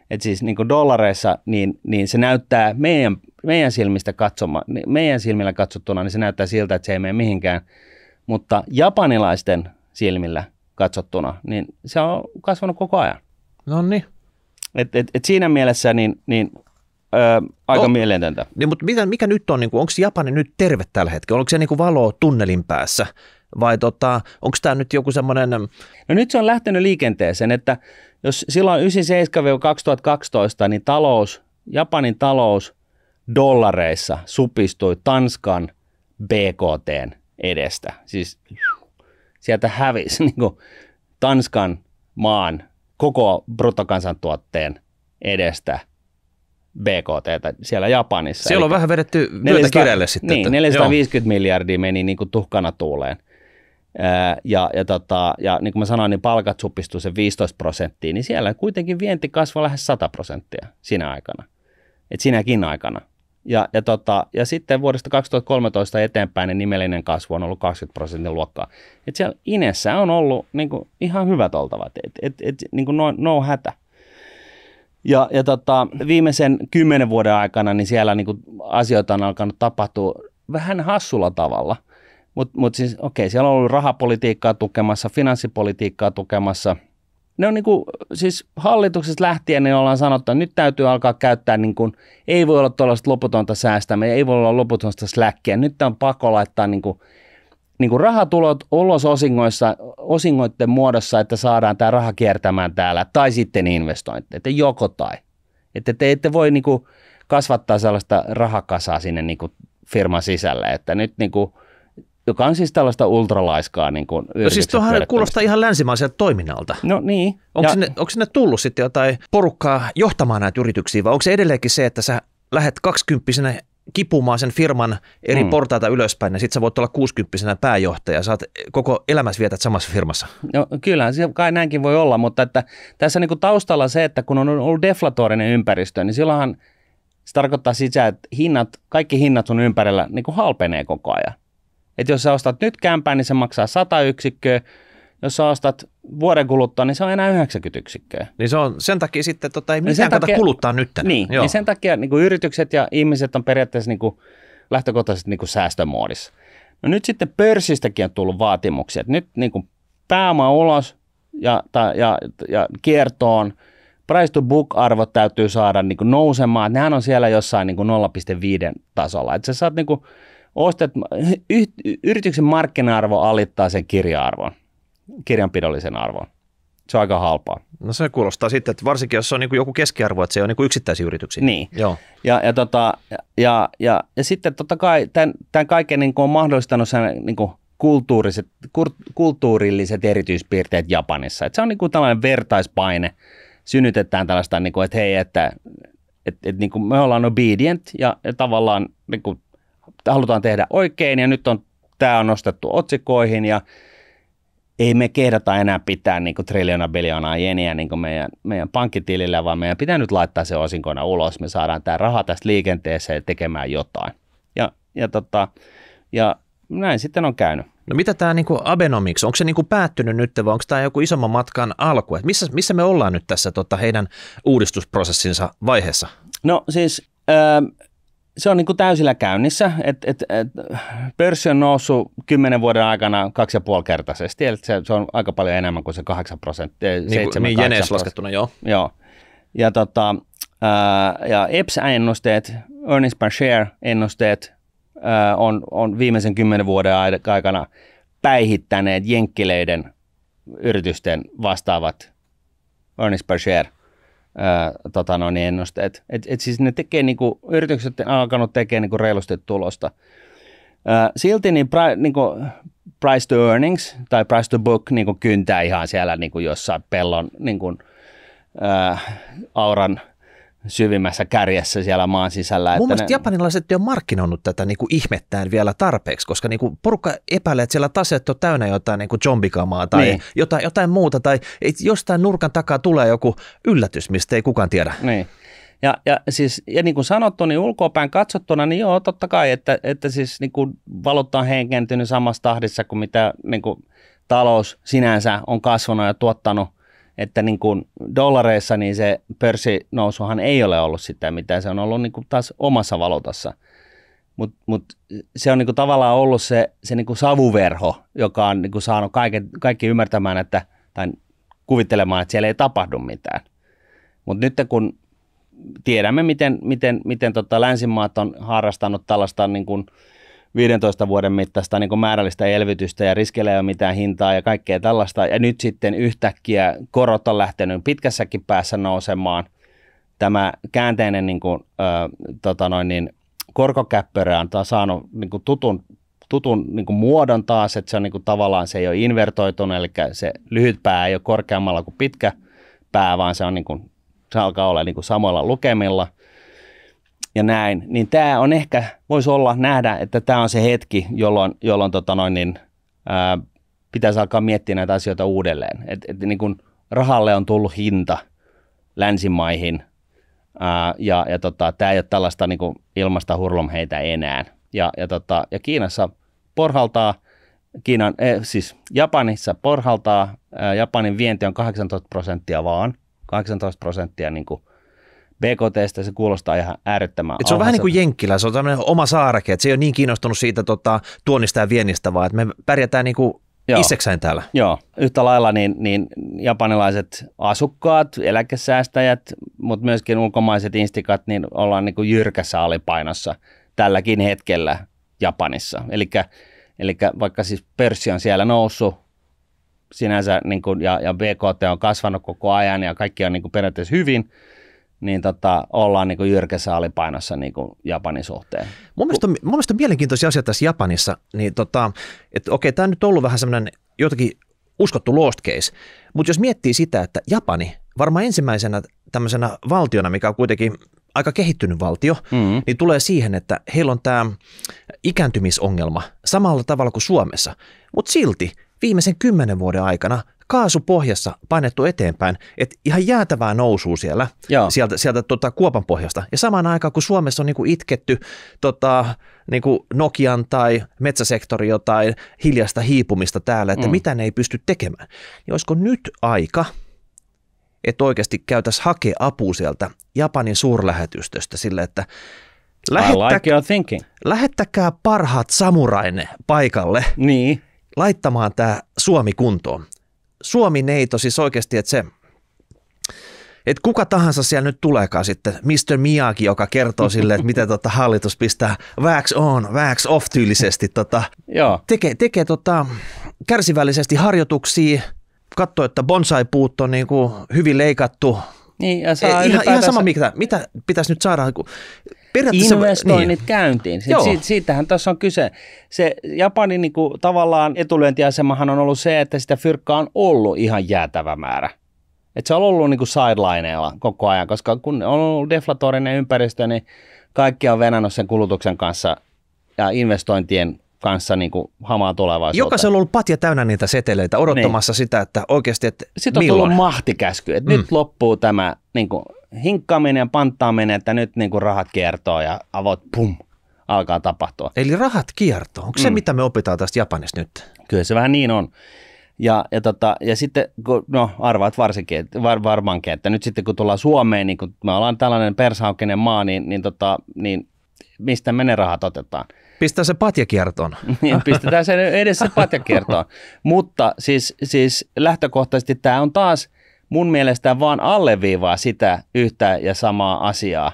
Et siis niin kuin dollareissa, niin, niin se näyttää meidän, meidän, silmistä katsoma, niin meidän silmillä katsottuna, niin se näyttää siltä, että se ei mene mihinkään. Mutta japanilaisten silmillä katsottuna, niin se on kasvanut koko ajan. No niin, et, et, et siinä mielessä niin, niin Öö, aika no, mielentöntä. Niin, mutta mitä, mikä nyt on, niin onko Japani nyt terve tällä hetkellä? Onko se niin kuin valo tunnelin päässä vai tota, onko tämä nyt joku semmoinen... Mm, no nyt se on lähtenyt liikenteeseen, että jos silloin 97-2012, niin talous, Japanin talous dollareissa supistui Tanskan BKT edestä. Siis sieltä hävisi niin kuin Tanskan maan koko bruttokansantuotteen edestä BKT siellä Japanissa. Siellä on vähän vedetty 400, kirjalle sitten. Niin, että, 450 joo. miljardia meni niin kuin tuhkana tuuleen. Ja, ja, tota, ja niin kuin mä sanoin, niin palkat supistuu se 15 prosenttia, niin siellä kuitenkin vienti kasvoi lähes 100 prosenttia sinä aikana. Et sinäkin aikana. Ja, ja, tota, ja sitten vuodesta 2013 eteenpäin niin nimellinen kasvu on ollut 20 prosentin luokkaa. Et siellä Inessä on ollut niin kuin, ihan hyvät oltavat, et, et, et, niin kuin no, no hätä. Ja, ja tota, viimeisen kymmenen vuoden aikana niin siellä niin kuin, asioita on alkanut tapahtua vähän hassulla tavalla. Mutta mut siis okei, okay, siellä on ollut rahapolitiikkaa tukemassa, finanssipolitiikkaa tukemassa – ne on niin kuin, siis hallituksesta lähtien niin ollaan sanottu, että nyt täytyy alkaa käyttää, niin kuin, ei voi olla tuollaista loputonta säästämistä, ei voi olla loputonta släkkiä. Nyt on pakko laittaa niin kuin, niin kuin rahatulot ulos osingoissa, osingoiden muodossa, että saadaan tämä raha kiertämään täällä, tai sitten investointi, että joko tai. Että te ette voi niin kuin, kasvattaa sellaista rahakasaa sinne niin kuin, firman sisälle, että nyt niin kuin, – joka on siis tällaista ultralaiskaa. Niin kuin no siis tuohan kuulostaa ihan länsimaiselta toiminnalta. No niin. Onko, ja... sinne, onko sinne tullut sitten jotain porukkaa johtamaan näitä yrityksiä vai onko se edelleenkin se, että sä lähet kaksikymppisenä kipumaan sen firman eri hmm. portaita ylöspäin, ja sitten sä voit olla kuusikymppisenä pääjohtaja, saat koko elämäsi vietät samassa firmassa. No kyllähän se kai näinkin voi olla, mutta että tässä niinku taustalla se, että kun on ollut deflatorinen ympäristö, niin silloinhan se tarkoittaa sitä, että hinnat, kaikki hinnat sun ympärillä kuin niinku halpenee koko ajan. Että jos sä ostat nyt kämpään, niin se maksaa 100 yksikköä. Jos sä ostat vuoden kuluttua, niin se on enää 90 yksikköä. Niin se on, sen takia sitten tota, ei niin mitään sen takia, kuluttaa nyt. Niin, Joo. niin sen takia niin kuin yritykset ja ihmiset on periaatteessa niin kuin, lähtökohtaisesti niin kuin säästömoodissa. No nyt sitten pörssistäkin on tullut vaatimuksia, että nyt niin kuin pääoma ulos ja, ta, ja, ja kiertoon, price to book-arvot täytyy saada niin kuin nousemaan. Nehän on siellä jossain niin kuin 0,5 tasolla. Että sä saat niin kuin ostat, yrityksen markkina-arvo alittaa sen kirja-arvon, kirjanpidollisen arvon. Se on aika halpaa. No se kuulostaa sitten, että varsinkin jos se on niin joku keskiarvo, että se on niin yksittäisiä yrityksiä. Niin. Joo. Ja, ja, tota, ja, ja, ja, sitten totta kai tämän, tämän kaiken niin on mahdollistanut sen niin kuin kulttuuriset, kulttuurilliset erityispiirteet Japanissa. Et se on niin kuin tällainen vertaispaine. Synnytetään tällaista, niin kuin, että hei, että että, että niin kuin me ollaan obedient ja, ja tavallaan niin kuin, halutaan tehdä oikein ja nyt on tämä on nostettu otsikoihin ja ei me kehdata enää pitää niin triljoona biljoonaa jeniä niin meidän, meidän pankkitilillä, vaan meidän pitää nyt laittaa se osinkona ulos. Me saadaan tämä raha tästä liikenteeseen tekemään jotain. Ja, ja, tota, ja näin sitten on käynyt. No mitä tämä niinku Abenomics, onko se niinku päättynyt nyt vai onko tämä joku isomman matkan alku? Et missä, missä me ollaan nyt tässä tota, heidän uudistusprosessinsa vaiheessa? No siis ähm, se on niin kuin täysillä käynnissä. Et, et, et, pörssi on noussut kymmenen vuoden aikana kaksi ja puoli kertaisesti, eli se, se, on aika paljon enemmän kuin se 8 prosenttia. Niin, niin jenees laskettuna, joo. joo. Ja, tota, ää, ja EPS-ennusteet, earnings per share-ennusteet on, on viimeisen kymmenen vuoden aikana päihittäneet jenkkileiden yritysten vastaavat earnings per share – tota noin, niin, ennusteet. Et, et siis ne tekee, niinku, yritykset on alkanut tekemään niinku reilusti tulosta. Ää, silti niin, pra, niinku, price to earnings tai price to book niinku, kyntää ihan siellä niinku, jossain pellon niinku, ää, auran syvimmässä kärjessä siellä maan sisällä. Mun mielestä ne... japanilaiset ei ole markkinoinut tätä niin kuin ihmettään vielä tarpeeksi, koska niin kuin porukka epäilee, että siellä taseet on täynnä jotain niin kuin jombikamaa tai niin. jotain, jotain muuta, tai jostain nurkan takaa tulee joku yllätys, mistä ei kukaan tiedä. Niin. Ja, ja, siis, ja niin kuin sanottu, niin ulkoapäin katsottuna, niin joo, totta kai, että, että siis niin kuin valuutta on henkentynyt samassa tahdissa kuin mitä niin kuin talous sinänsä on kasvanut ja tuottanut – että niin kuin dollareissa niin se pörssinousuhan ei ole ollut sitä, mitä se on ollut niin kuin taas omassa valotassa. Mutta mut se on niinku tavallaan ollut se, se niinku savuverho, joka on niinku saanut kaiken, kaikki ymmärtämään että, tai kuvittelemaan, että siellä ei tapahdu mitään. Mutta nyt kun tiedämme, miten, miten, miten tota länsimaat on harrastanut tällaista niin kuin, 15 vuoden mittaista niin kuin määrällistä elvytystä ja riskeillä ei ole mitään hintaa ja kaikkea tällaista. Ja nyt sitten yhtäkkiä korot on lähtenyt pitkässäkin päässä nousemaan. Tämä käänteinen niin kuin, ö, tota noin, niin korkokäppörä on saanut niin kuin tutun, tutun niin kuin muodon taas, että se on niin kuin, tavallaan se ei ole invertoitunut, eli se lyhyt pää ei ole korkeammalla kuin pitkä pää, vaan se on niin kuin, se alkaa olla niin kuin samoilla lukemilla – ja näin, niin tämä on ehkä, voisi olla nähdä, että tämä on se hetki, jolloin, jolloin tota noin, niin, ää, pitäisi alkaa miettiä näitä asioita uudelleen. Et, et, niin kun rahalle on tullut hinta länsimaihin ää, ja, ja tota, tämä ei ole tällaista niin kun ilmasta hurlumheitä enää. Ja, ja, tota, ja Kiinassa porhaltaa, Kiinan, eh, siis Japanissa porhaltaa, ää, Japanin vienti on 18 prosenttia vaan, 18 prosenttia niin kun, BKT, se kuulostaa ihan äärettömän Et Se on vähän niin kuin Jenkkilä, se on tämmöinen oma saareke, että se ei ole niin kiinnostunut siitä tota, tuonnista ja viennistä, vaan että me pärjätään niin kuin Joo. Isseksäin täällä. Joo, yhtä lailla niin, niin japanilaiset asukkaat, eläkesäästäjät, mutta myöskin ulkomaiset instikat, niin ollaan niin kuin jyrkässä alipainossa tälläkin hetkellä Japanissa. Eli vaikka siis pörssi on siellä noussut sinänsä niin kuin, ja, ja BKT on kasvanut koko ajan ja kaikki on niin kuin periaatteessa hyvin – niin tota, ollaan niin kuin jyrkässä alipainossa niin kuin Japanin suhteen. Mun mielestä, on, mun mielestä on mielenkiintoisia asioita tässä Japanissa, niin tota, että okei, tämä on nyt ollut vähän semmoinen jotakin uskottu lost case, mutta jos miettii sitä, että Japani varmaan ensimmäisenä tämmöisenä valtiona, mikä on kuitenkin aika kehittynyt valtio, mm-hmm. niin tulee siihen, että heillä on tämä ikääntymisongelma samalla tavalla kuin Suomessa, mutta silti viimeisen kymmenen vuoden aikana kaasu pohjassa painettu eteenpäin, että ihan jäätävää nousua siellä, Joo. sieltä, sieltä tota, kuopan pohjasta. Ja samaan aikaan, kun Suomessa on kuin niinku itketty tota, kuin niinku Nokian tai metsäsektori tai hiljasta hiipumista täällä, että mm. mitä ne ei pysty tekemään, niin olisiko nyt aika – että oikeasti käytäisiin hakea apua sieltä Japanin suurlähetystöstä sille, että lähettäkää, like lähettäkää parhaat samuraine paikalle niin. laittamaan tämä Suomi kuntoon. Suomi-neito siis oikeasti, että se, että kuka tahansa siellä nyt tuleekaan sitten, Mr. Miyagi, joka kertoo sille, että miten tota hallitus pistää wax on, wax off tyylisesti, tota, tekee, tekee tota, kärsivällisesti harjoituksia, katsoo, että bonsai-puut on niin kuin hyvin leikattu, niin, ja saa e, ihan, ihan sama, mitä, mitä pitäisi nyt saada. Periaatteessa, investoinnit niin. käyntiin. Siit, Si- siitähän tässä on kyse. Se Japanin niin kuin, tavallaan etulyöntiasemahan on ollut se, että sitä fyrkkaa on ollut ihan jäätävä määrä. Et se on ollut niin kuin sidelineilla koko ajan, koska kun on ollut deflatorinen ympäristö, niin kaikki on venannut sen kulutuksen kanssa ja investointien kanssa niin kuin hamaa tulevaisuuteen. Jokaisella on ollut patja täynnä niitä seteleitä odottamassa niin. sitä, että oikeasti, että Sitten on tullut mahtikäsky, että mm. nyt loppuu tämä niin kuin hinkkaaminen ja panttaaminen, että nyt niin kuin rahat kiertoo ja avot pum, alkaa tapahtua. Eli rahat kiertoo, onko mm. se mitä me opitaan tästä Japanista nyt? Kyllä se vähän niin on. Ja, ja, tota, ja sitten, kun, no arvaat varsinkin, var, varmaankin, että nyt sitten kun tullaan Suomeen, niin kun me ollaan tällainen persaukinen maa, niin, niin, tota, niin mistä me ne rahat otetaan? Pistetään se patjakiertoon. niin, pistetään se edes se patjakiertoon. Mutta siis, siis lähtökohtaisesti tämä on taas mun mielestä vaan alleviivaa sitä yhtä ja samaa asiaa,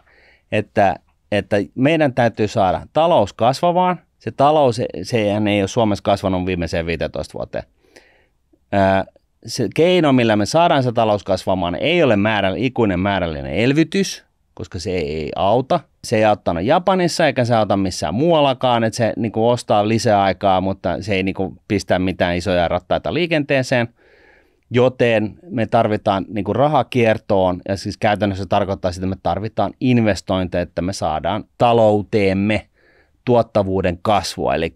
että, että meidän täytyy saada talous kasvavaan. Se talous, sehän ei ole Suomessa kasvanut viimeiseen 15 vuoteen. se keino, millä me saadaan se talous kasvamaan, ei ole määrä, ikuinen määrällinen elvytys, koska se ei auta. Se ei auttanut Japanissa eikä se auta missään muuallakaan, että se niin kuin ostaa lisäaikaa, mutta se ei niin kuin pistä mitään isoja rattaita liikenteeseen. Joten me tarvitaan niin kuin rahakiertoon, ja siis käytännössä se tarkoittaa sitä, että me tarvitaan investointeja, että me saadaan talouteemme tuottavuuden kasvua, eli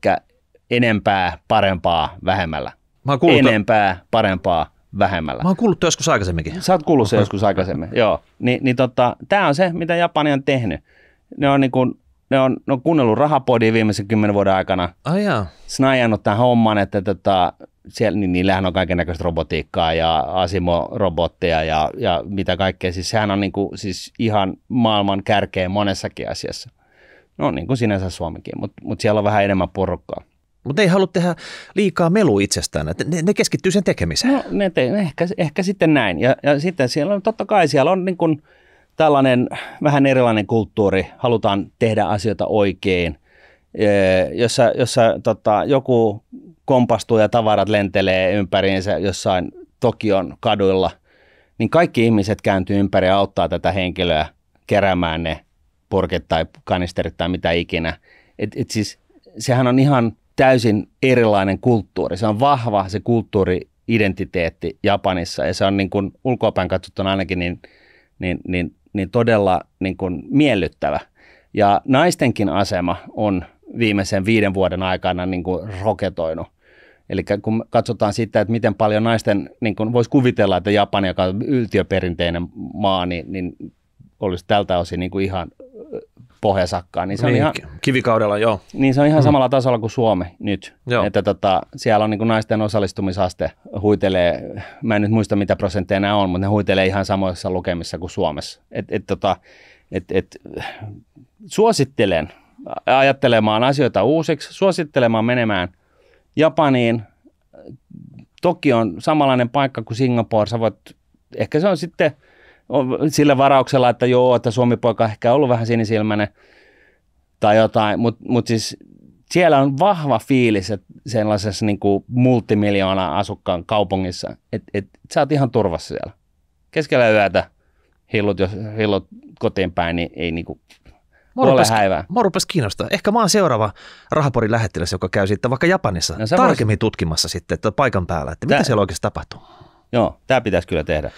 enempää, parempaa, vähemmällä. Mä enempää, parempaa, vähemmällä. Mä oon kuullut joskus aikaisemminkin. Sä oot kuullut okay. se joskus aikaisemmin, joo. Ni, niin tota, tää on se, mitä Japani on tehnyt. Ne on, niin kun ne on, ne on kuunnellut rahapodia viimeisen kymmenen vuoden aikana. Ai ah, Snajannut tämän homman, että tota, siellä, niin niillähän on kaiken näköistä robotiikkaa ja Asimo-robotteja ja, ja mitä kaikkea. Siis sehän on niin kuin, siis ihan maailman kärkeä monessakin asiassa. No niin kuin sinänsä Suomikin, mutta mut siellä on vähän enemmän porukkaa. Mutta ei halua tehdä liikaa melu itsestään, ne, ne keskittyy sen tekemiseen. No, ne te, ne ehkä, ehkä sitten näin. Ja, ja sitten siellä on, totta kai siellä on niin kuin tällainen vähän erilainen kulttuuri, halutaan tehdä asioita oikein, jossa, jossa tota, joku kompastuu ja tavarat lentelee ympäriinsä jossain Tokion kaduilla, niin kaikki ihmiset kääntyy ympäri ja auttaa tätä henkilöä keräämään ne purket tai kanisterit tai mitä ikinä. Et, et siis, sehän on ihan – täysin erilainen kulttuuri. Se on vahva se kulttuuriidentiteetti Japanissa ja se on niin kuin ulkoapäin katsottuna ainakin niin, niin, niin, niin todella niin kuin miellyttävä. Ja naistenkin asema on viimeisen viiden vuoden aikana niin kuin roketoinut. Eli kun katsotaan sitä, että miten paljon naisten, niin kuin voisi kuvitella, että Japani, joka on yltiöperinteinen maa, niin, niin olisi tältä osin niin kuin ihan pohjasakkaan. Niin se on niin, ihan, kivikaudella, joo. Niin se on ihan mm. samalla tasolla kuin Suomi nyt. Joo. Että tota, siellä on niin kuin naisten osallistumisaste huitelee, mä en nyt muista mitä prosentteja nämä on, mutta ne huitelee ihan samoissa lukemissa kuin Suomessa. Et, et, tota, et, et, suosittelen ajattelemaan asioita uusiksi, suosittelemaan menemään Japaniin. Toki on samanlainen paikka kuin Singapore, sä voit, ehkä se on sitten – sillä varauksella, että joo, että Suomi-poika on ehkä ollut vähän sinisilmäinen tai jotain, mutta mut siis siellä on vahva fiilis että sellaisessa niin kuin multimiljoona asukkaan kaupungissa, että et, sä oot ihan turvassa siellä. Keskellä yötä hillut, jos hillut kotiin päin, niin ei niin kuin Mua rupesi, häivää. mua rupesi kiinnostaa. Ehkä mä oon seuraava rahaporin lähettiläs, joka käy sitten vaikka Japanissa no, tarkemmin voisit... tutkimassa sitten että paikan päällä, että mitä siellä oikeasti tapahtuu. Joo, tämä pitäisi kyllä tehdä.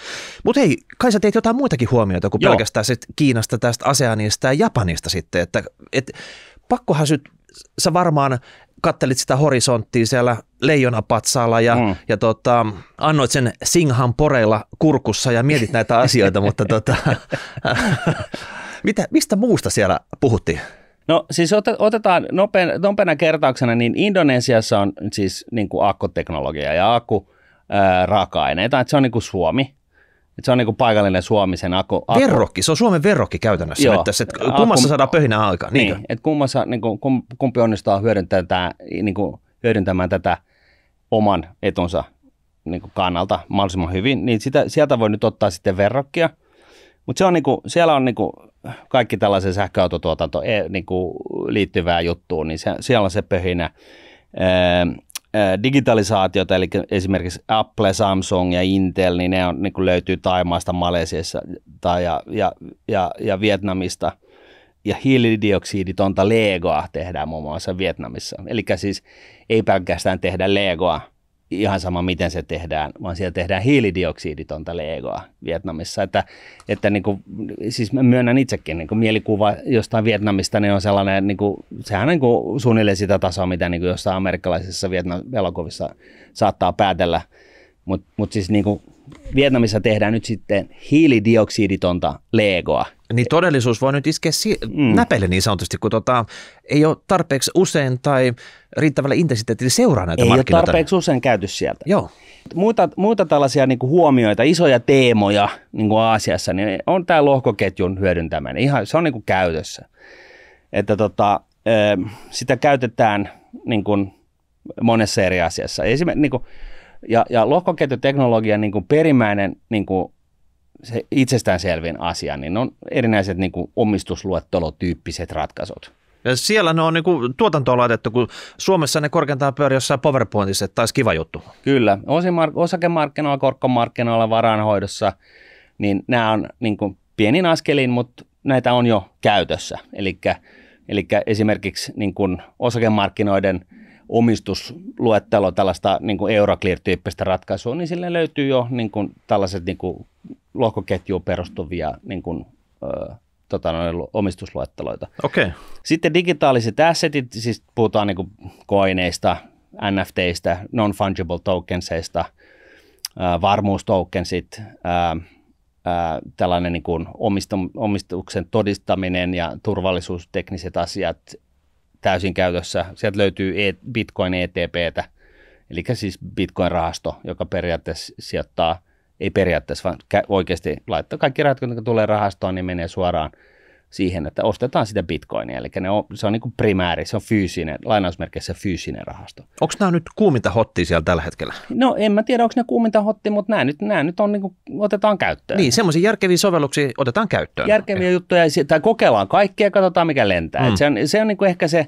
Mutta hei, kai sä teit jotain muitakin huomioita kuin Joo. pelkästään sit Kiinasta, tästä ASEANista ja Japanista sitten. Että, et, pakkohan syt, sä varmaan kattelit sitä horisonttia siellä leijonapatsaalla ja, mm. ja tota, annoit sen Singhan poreilla kurkussa ja mietit näitä asioita, mutta tota, mitä, mistä muusta siellä puhuttiin? No siis ot, otetaan nopeana kertauksena, niin Indonesiassa on siis niin kuin akkuteknologia ja akku raaka-aineita, että se on niin kuin Suomi. Että se on niinku paikallinen Suomi sen aku, aku. Verrokki, se on Suomen verrokki käytännössä. Joo. Että se, että kummassa aku, saadaan pöhinä aika. Niin, että kummassa, niinku, kuin, kumpi onnistuu hyödyntämään, niin kuin, hyödyntämään tätä oman etunsa niinku, kannalta mahdollisimman hyvin, niin sitä, sieltä voi nyt ottaa sitten verrokkia. Mutta se on niinku, siellä on niinku, kaikki tällaisen sähköautotuotantoon niin e, niinku, liittyvää juttua, niin se, siellä on se pöhinä. Öö, Äh, digitalisaatiota, eli esimerkiksi Apple, Samsung ja Intel, niin ne on, niin kuin löytyy Taimaasta, Malesiassa tai ja, ja, ja, ja Vietnamista. Ja hiilidioksiditonta Legoa tehdään muun muassa Vietnamissa. Eli siis ei pelkästään tehdä Legoa, ihan sama, miten se tehdään, vaan siellä tehdään hiilidioksiditonta legoa Vietnamissa. Että, että niin kuin, siis mä myönnän itsekin niin kuin mielikuva jostain Vietnamista, niin on sellainen, niin kuin, sehän on niin kuin suunnilleen sitä tasoa, mitä niin kuin jossain amerikkalaisessa Vietnam-elokuvissa saattaa päätellä. Mutta mut siis niin kuin Vietnamissa tehdään nyt sitten hiilidioksiditonta legoa niin todellisuus voi nyt iskeä si- mm. näpeille niin sanotusti, kun tota, ei ole tarpeeksi usein tai riittävällä intensiteetillä seuraa näitä ei markkinoita. Ei ole tarpeeksi usein käyty sieltä. Joo. Muita, muita tällaisia niin kuin huomioita, isoja teemoja niin kuin Aasiassa, niin on tämä lohkoketjun hyödyntäminen. Ihan, se on niin kuin käytössä. Että tota, sitä käytetään niin kuin monessa eri asiassa. Esimerkiksi niin kuin, ja, ja lohkoketjuteknologian niin kuin perimmäinen niin kuin se itsestäänselvin asia, niin on erinäiset niin kuin omistusluettelotyyppiset ratkaisut. Ja siellä ne on niin kuin tuotantoa laitettu, kun Suomessa ne korkeintaan pyörii jossain PowerPointissa, että olisi kiva juttu. Kyllä, osakemarkkinoilla, korkkomarkkinoilla, varainhoidossa, niin nämä on niin kuin pienin askelin, mutta näitä on jo käytössä. Eli esimerkiksi niin kuin osakemarkkinoiden omistusluettelo tällaista niin Euroclear-tyyppistä ratkaisua, niin sille löytyy jo niin kuin tällaiset niin kuin lohkoketjuun perustuvia niin kuin, ö, tota, noin, omistusluetteloita. Okay. Sitten digitaaliset assetit, siis puhutaan niin kuin koineista, NFTistä, non-fungible tokenseista, varmuustokensit, tällainen niin kuin omistuksen todistaminen ja turvallisuustekniset asiat täysin käytössä. Sieltä löytyy e-, Bitcoin ETPtä, eli siis Bitcoin-rahasto, joka periaatteessa sijoittaa – ei periaatteessa, vaan oikeasti laittaa kaikki rahat, kun tulee rahastoon, niin menee suoraan siihen, että ostetaan sitä bitcoinia. Eli ne on, se on niin kuin primääri, se on fyysinen, lainausmerkeissä fyysinen rahasto. Onko nämä nyt kuuminta hottia siellä tällä hetkellä? No en mä tiedä, onko ne kuuminta hottia, mutta nämä nyt, nämä nyt on niin kuin, otetaan käyttöön. Niin, semmoisia järkeviä sovelluksia otetaan käyttöön. Järkeviä ja. juttuja, tai kokeillaan kaikkea ja katsotaan mikä lentää. Mm. se on, se on niin kuin ehkä se,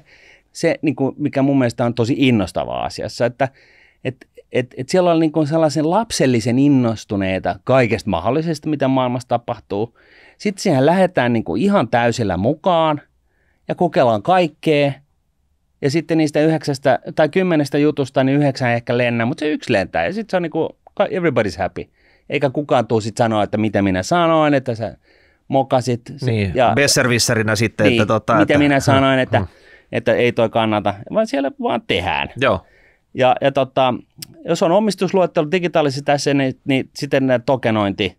se niin kuin, mikä mun mielestä on tosi innostavaa asiassa, että – et, et, et siellä on niin sellaisen lapsellisen innostuneita kaikesta mahdollisesta, mitä maailmassa tapahtuu. Sitten siihen lähdetään niin ihan täysillä mukaan ja kokeillaan kaikkea. Ja sitten niistä yhdeksästä tai kymmenestä jutusta, niin yhdeksän ehkä lennää, mutta se yksi lentää. Ja sitten se on niin kuin everybody's happy. Eikä kukaan tule sitten sanoa, että mitä minä sanoin, että sä mokasit. Niin, ja, sitten. Niin, että tota, mitä että, minä sanoin, että, että, että ei toi kannata, vaan siellä vaan tehdään. Joo. Ja, ja tota, jos on omistusluettelo digitaalisesti tässä, niin, niin sitten tokenointi,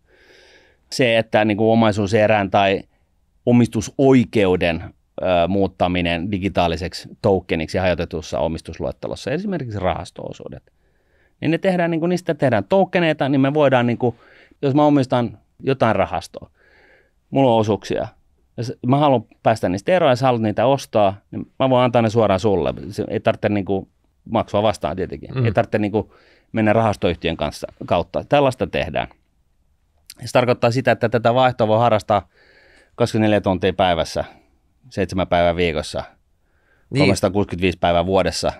se, että niin kuin omaisuuserän tai omistusoikeuden ö, muuttaminen digitaaliseksi tokeniksi hajotetussa omistusluettelossa, esimerkiksi rahastoosuudet, niin ne tehdään, niin kuin niistä tehdään tokeneita, niin me voidaan, niin kuin, jos mä omistan jotain rahastoa, mulla on osuuksia, jos mä haluan päästä niistä eroon ja sä haluat niitä ostaa, niin mä voin antaa ne suoraan sulle. Ei tarvitse niin kuin maksua vastaan tietenkin. Mm. Ei tarvitse niin kuin mennä rahastoyhtiön kanssa, kautta. Tällaista tehdään. Se tarkoittaa sitä, että tätä vaihtoa voi harrastaa 24 tuntia päivässä, 7 päivää viikossa, niin. 365 päivää vuodessa.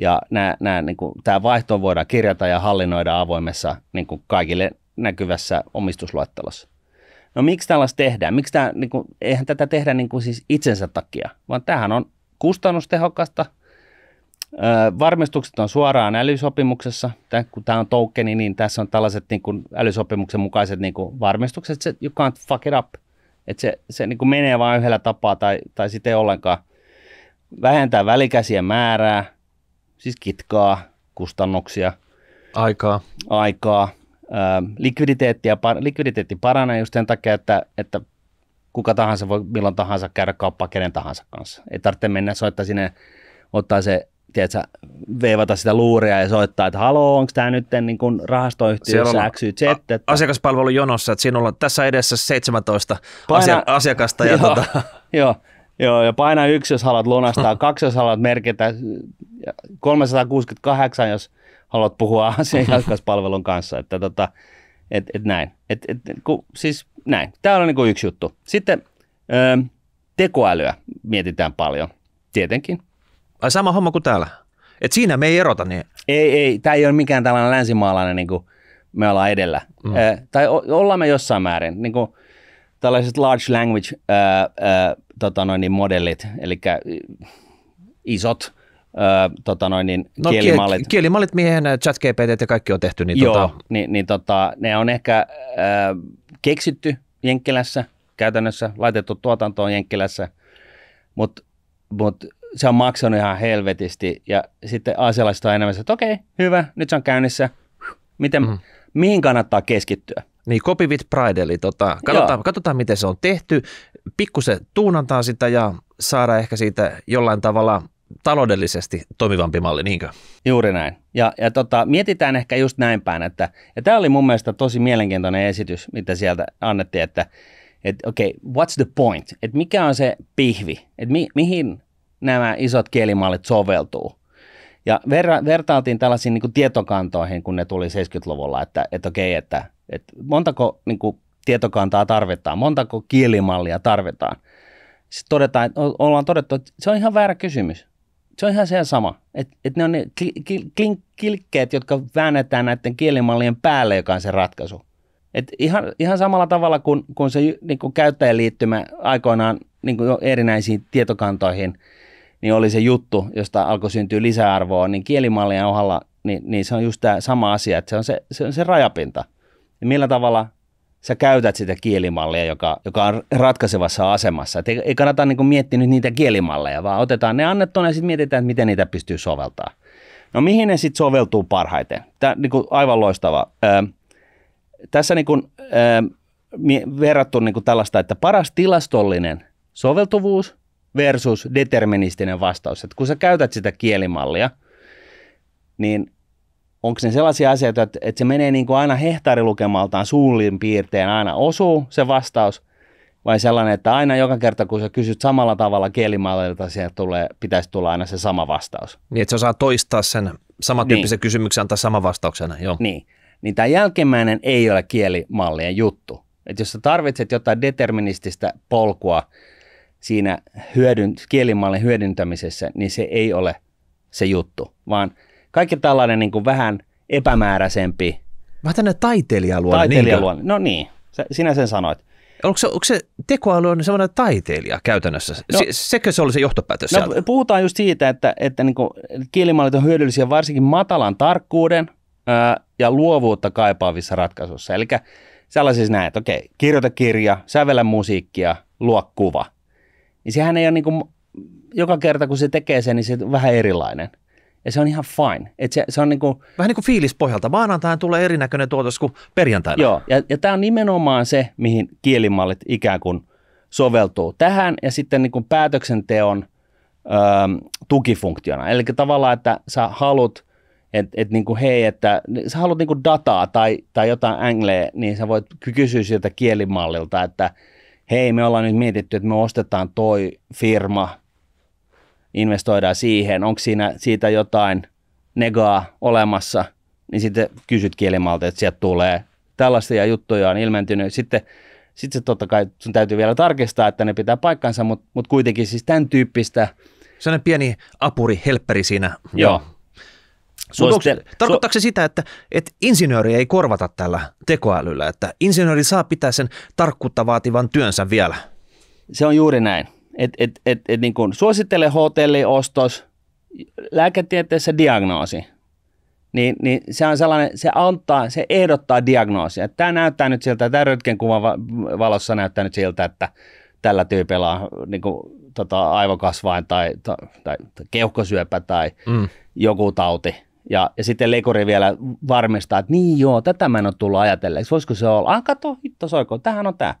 Ja nämä, nämä, niin kuin, tämä vaihto voidaan kirjata ja hallinnoida avoimessa niin kuin kaikille näkyvässä omistusluettelossa. No miksi tällaista tehdään? Miksi tämä, niin kuin, eihän tätä tehdä niin kuin siis itsensä takia, vaan tämähän on kustannustehokasta – Varmistukset on suoraan älysopimuksessa. Tämä, kun tämä on tokeni, niin tässä on tällaiset niin kuin älysopimuksen mukaiset niin kuin varmistukset. Että se, you can't fuck it up. Että se, se niin kuin menee vain yhdellä tapaa tai, tai sitten ei ollenkaan. Vähentää välikäsien määrää, siis kitkaa, kustannuksia. Aikaa. Aikaa. likviditeettiä, likviditeetti paranee just sen takia, että, että kuka tahansa voi milloin tahansa käydä kauppaa kenen tahansa kanssa. Ei tarvitse mennä soittaa sinne, ottaa se tiedätkö, veivata sitä luuria ja soittaa, että haloo, onko tämä nyt niin kuin rahastoyhtiössä XYZ? Että... Asiakaspalvelu jonossa, että sinulla on tässä edessä 17 paina, asiakasta. Ja joo, tota... joo, joo, ja paina yksi, jos haluat lunastaa, kaksi, jos haluat merkitä, 368, jos haluat puhua asiakaspalvelun kanssa, että tota, et, et näin. Et, et, ku, siis näin. Tämä on niin yksi juttu. Sitten ö, tekoälyä mietitään paljon, tietenkin Ai sama homma kuin täällä? Et siinä me ei erota niin. Ei, ei. Tämä ei ole mikään tällainen länsimaalainen, niin kuin me ollaan edellä. Mm. Ö, tai o- ollaan me jossain määrin. Niin kuin tällaiset large language ö, ö, tota noin, niin modellit, eli isot ö, tota noin, niin no, kielimallit. Kiel, kielimallit, mihin GPT ja kaikki on tehty. Niin Joo, tota... niin, niin tota, ne on ehkä ö, keksitty Jenkkilässä käytännössä, laitettu tuotantoon Jenkkilässä, mutta mut, mut se on maksanut ihan helvetisti ja sitten aasialaiset on enemmän, että okei, okay, hyvä, nyt se on käynnissä. Miten, mm. Mihin kannattaa keskittyä? Niin, copy with pride, eli tota, katsotaan, katsotaan, miten se on tehty. Pikkusen tuunantaa sitä ja saada ehkä siitä jollain tavalla taloudellisesti toimivampi malli, niinkö? Juuri näin. Ja, ja tota, mietitään ehkä just näin päin, että ja tämä oli mun mielestä tosi mielenkiintoinen esitys, mitä sieltä annettiin, että et, okei, okay, what's the point? Et mikä on se pihvi? Et mi, mihin nämä isot kielimallit soveltuu. Ja verra, vertailtiin tällaisiin niin kuin tietokantoihin, kun ne tuli 70-luvulla, että, että okei, että, että montako niin kuin tietokantaa tarvitaan, montako kielimallia tarvitaan. Sitten todetaan, että ollaan todettu, että se on ihan väärä kysymys. Se on ihan se sama, että että ne on ne kilkkeet, jotka väännetään näiden kielimallien päälle, joka on se ratkaisu. Että ihan, ihan samalla tavalla kuin, kun se niin kuin käyttäjäliittymä aikoinaan niin kuin erinäisiin tietokantoihin – niin oli se juttu, josta alkoi syntyä lisäarvoa, niin kielimallien ohalla, niin, niin se on just tämä sama asia, että se on se, se, on se rajapinta. Ja millä tavalla sä käytät sitä kielimallia, joka, joka on ratkaisevassa asemassa. Et ei, ei kannata niinku miettiä nyt niitä kielimalleja, vaan otetaan ne annettuna ja sitten mietitään, että miten niitä pystyy soveltaa. No mihin ne sitten soveltuu parhaiten? Tämä on niinku aivan loistava. Ö, tässä niinku, ö, verrattu niinku tällaista, että paras tilastollinen soveltuvuus versus deterministinen vastaus. Että kun sä käytät sitä kielimallia, niin onko ne sellaisia asioita, että, että se menee niin kuin aina hehtaarilukemaltaan suullin piirtein, aina osuu se vastaus, vai sellainen, että aina joka kerta kun sä kysyt samalla tavalla kielimallilta, sieltä tulee, pitäisi tulla aina se sama vastaus. Niin, että se osaa toistaa sen samantyyppisen niin. kysymyksen, antaa sama vastauksena, joo. Niin, niin tämä jälkimmäinen ei ole kielimallien juttu. Että jos sä tarvitset jotain determinististä polkua, siinä hyödyn, kielimallin hyödyntämisessä, niin se ei ole se juttu, vaan kaikki tällainen niin kuin vähän epämääräisempi. Vähän tämmöinen taiteilijaluonne. Taiteilijaluonne, niin no niin, sä, sinä sen sanoit. Onko se, onko se tekoäly on semmoinen taiteilija käytännössä? No, se, sekö se oli se johtopäätös no, Puhutaan just siitä, että, että niin kuin kielimallit on hyödyllisiä varsinkin matalan tarkkuuden ää, ja luovuutta kaipaavissa ratkaisuissa. Eli sellaisissa näet, okei, kirjoita kirja, sävellä musiikkia, luo kuva – niin sehän ei ole niin kuin, joka kerta kun se tekee sen, niin se on vähän erilainen. Ja se on ihan fine. Et se, se on niin kuin, vähän niin kuin pohjalta. Maanantain tulee erinäköinen tuotos kuin perjantaina. Joo, ja, ja tämä on nimenomaan se, mihin kielimallit ikään kuin soveltuu tähän ja sitten niin kuin päätöksenteon ö, ähm, tukifunktiona. Eli tavallaan, että sä haluat – että et niin hei, että sä haluat niinku dataa tai, tai jotain angleja, niin sä voit kysyä sieltä kielimallilta, että hei me ollaan nyt mietitty, että me ostetaan toi firma, investoidaan siihen, onko siinä siitä jotain negaa olemassa, niin sitten kysyt kielimalta, että sieltä tulee. Tällaisia juttuja on ilmentynyt. Sitten sitten se totta kai sun täytyy vielä tarkistaa, että ne pitää paikkansa, mutta mut kuitenkin siis tämän tyyppistä. Sellainen pieni apuri, helpperi siinä. Joo. Suositel- tarkoittaako se sitä, että, että insinööri ei korvata tällä tekoälyllä, että insinööri saa pitää sen tarkkuutta vaativan työnsä vielä? Se on juuri näin. Et, et, et, et niin kuin suosittele hotelliostos, lääketieteessä diagnoosi, niin, niin se on sellainen, se antaa, se ehdottaa diagnoosia. Tämä näyttää nyt siltä, tämä röntgenkuvan valossa näyttää nyt siltä, että tällä tyypillä on niin kuin, tota, aivokasvain tai, tai, tai, tai keuhkosyöpä tai mm. joku tauti – ja, ja sitten lekuri vielä varmistaa, että niin joo, tätä mä en ole tullut ajatelleeksi. Voisiko se olla? Ah, kato, hitto soiko, tähän on tämä.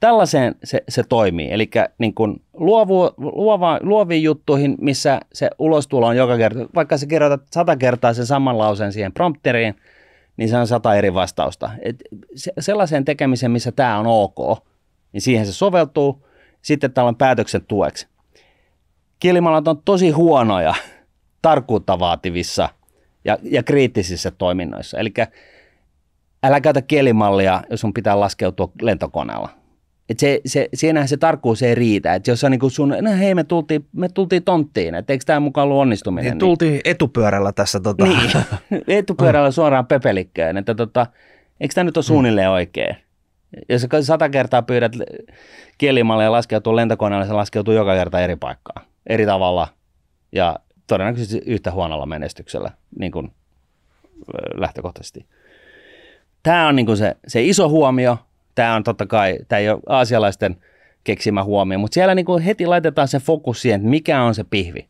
Tällaiseen se, se toimii. Eli niin luovu, luoviin juttuihin, missä se ulostulo on joka kerta, vaikka sä kirjoitat sata kertaa sen saman lauseen siihen prompteriin, niin se on sata eri vastausta. Et se, sellaiseen tekemiseen, missä tämä on ok, niin siihen se soveltuu. Sitten täällä on päätöksen tueksi. Kielimalat on tosi huonoja tarkkuutta vaativissa ja, ja kriittisissä toiminnoissa. Eli älä käytä kielimallia, jos sun pitää laskeutua lentokoneella. Et se, se, siinähän se tarkkuus ei riitä. Et jos on niin sun, no hei me tultiin, me tultiin tonttiin, että eikö tämä mukaan ollut onnistuminen? Niin, niin tultiin etupyörällä tässä. Tota. Niin, etupyörällä suoraan pepelikköön, että tota, eikö tämä nyt ole mm. suunnilleen oikein? Jos sata kertaa pyydät kielimalleja laskeutua lentokoneella, se laskeutuu joka kerta eri paikkaan, eri tavalla ja todennäköisesti yhtä huonolla menestyksellä niin kuin lähtökohtaisesti. Tämä on niin kuin se, se iso huomio. Tämä on totta kai, tämä ei ole aasialaisten keksimä huomio, mutta siellä niin kuin heti laitetaan se fokus siihen, että mikä on se pihvi.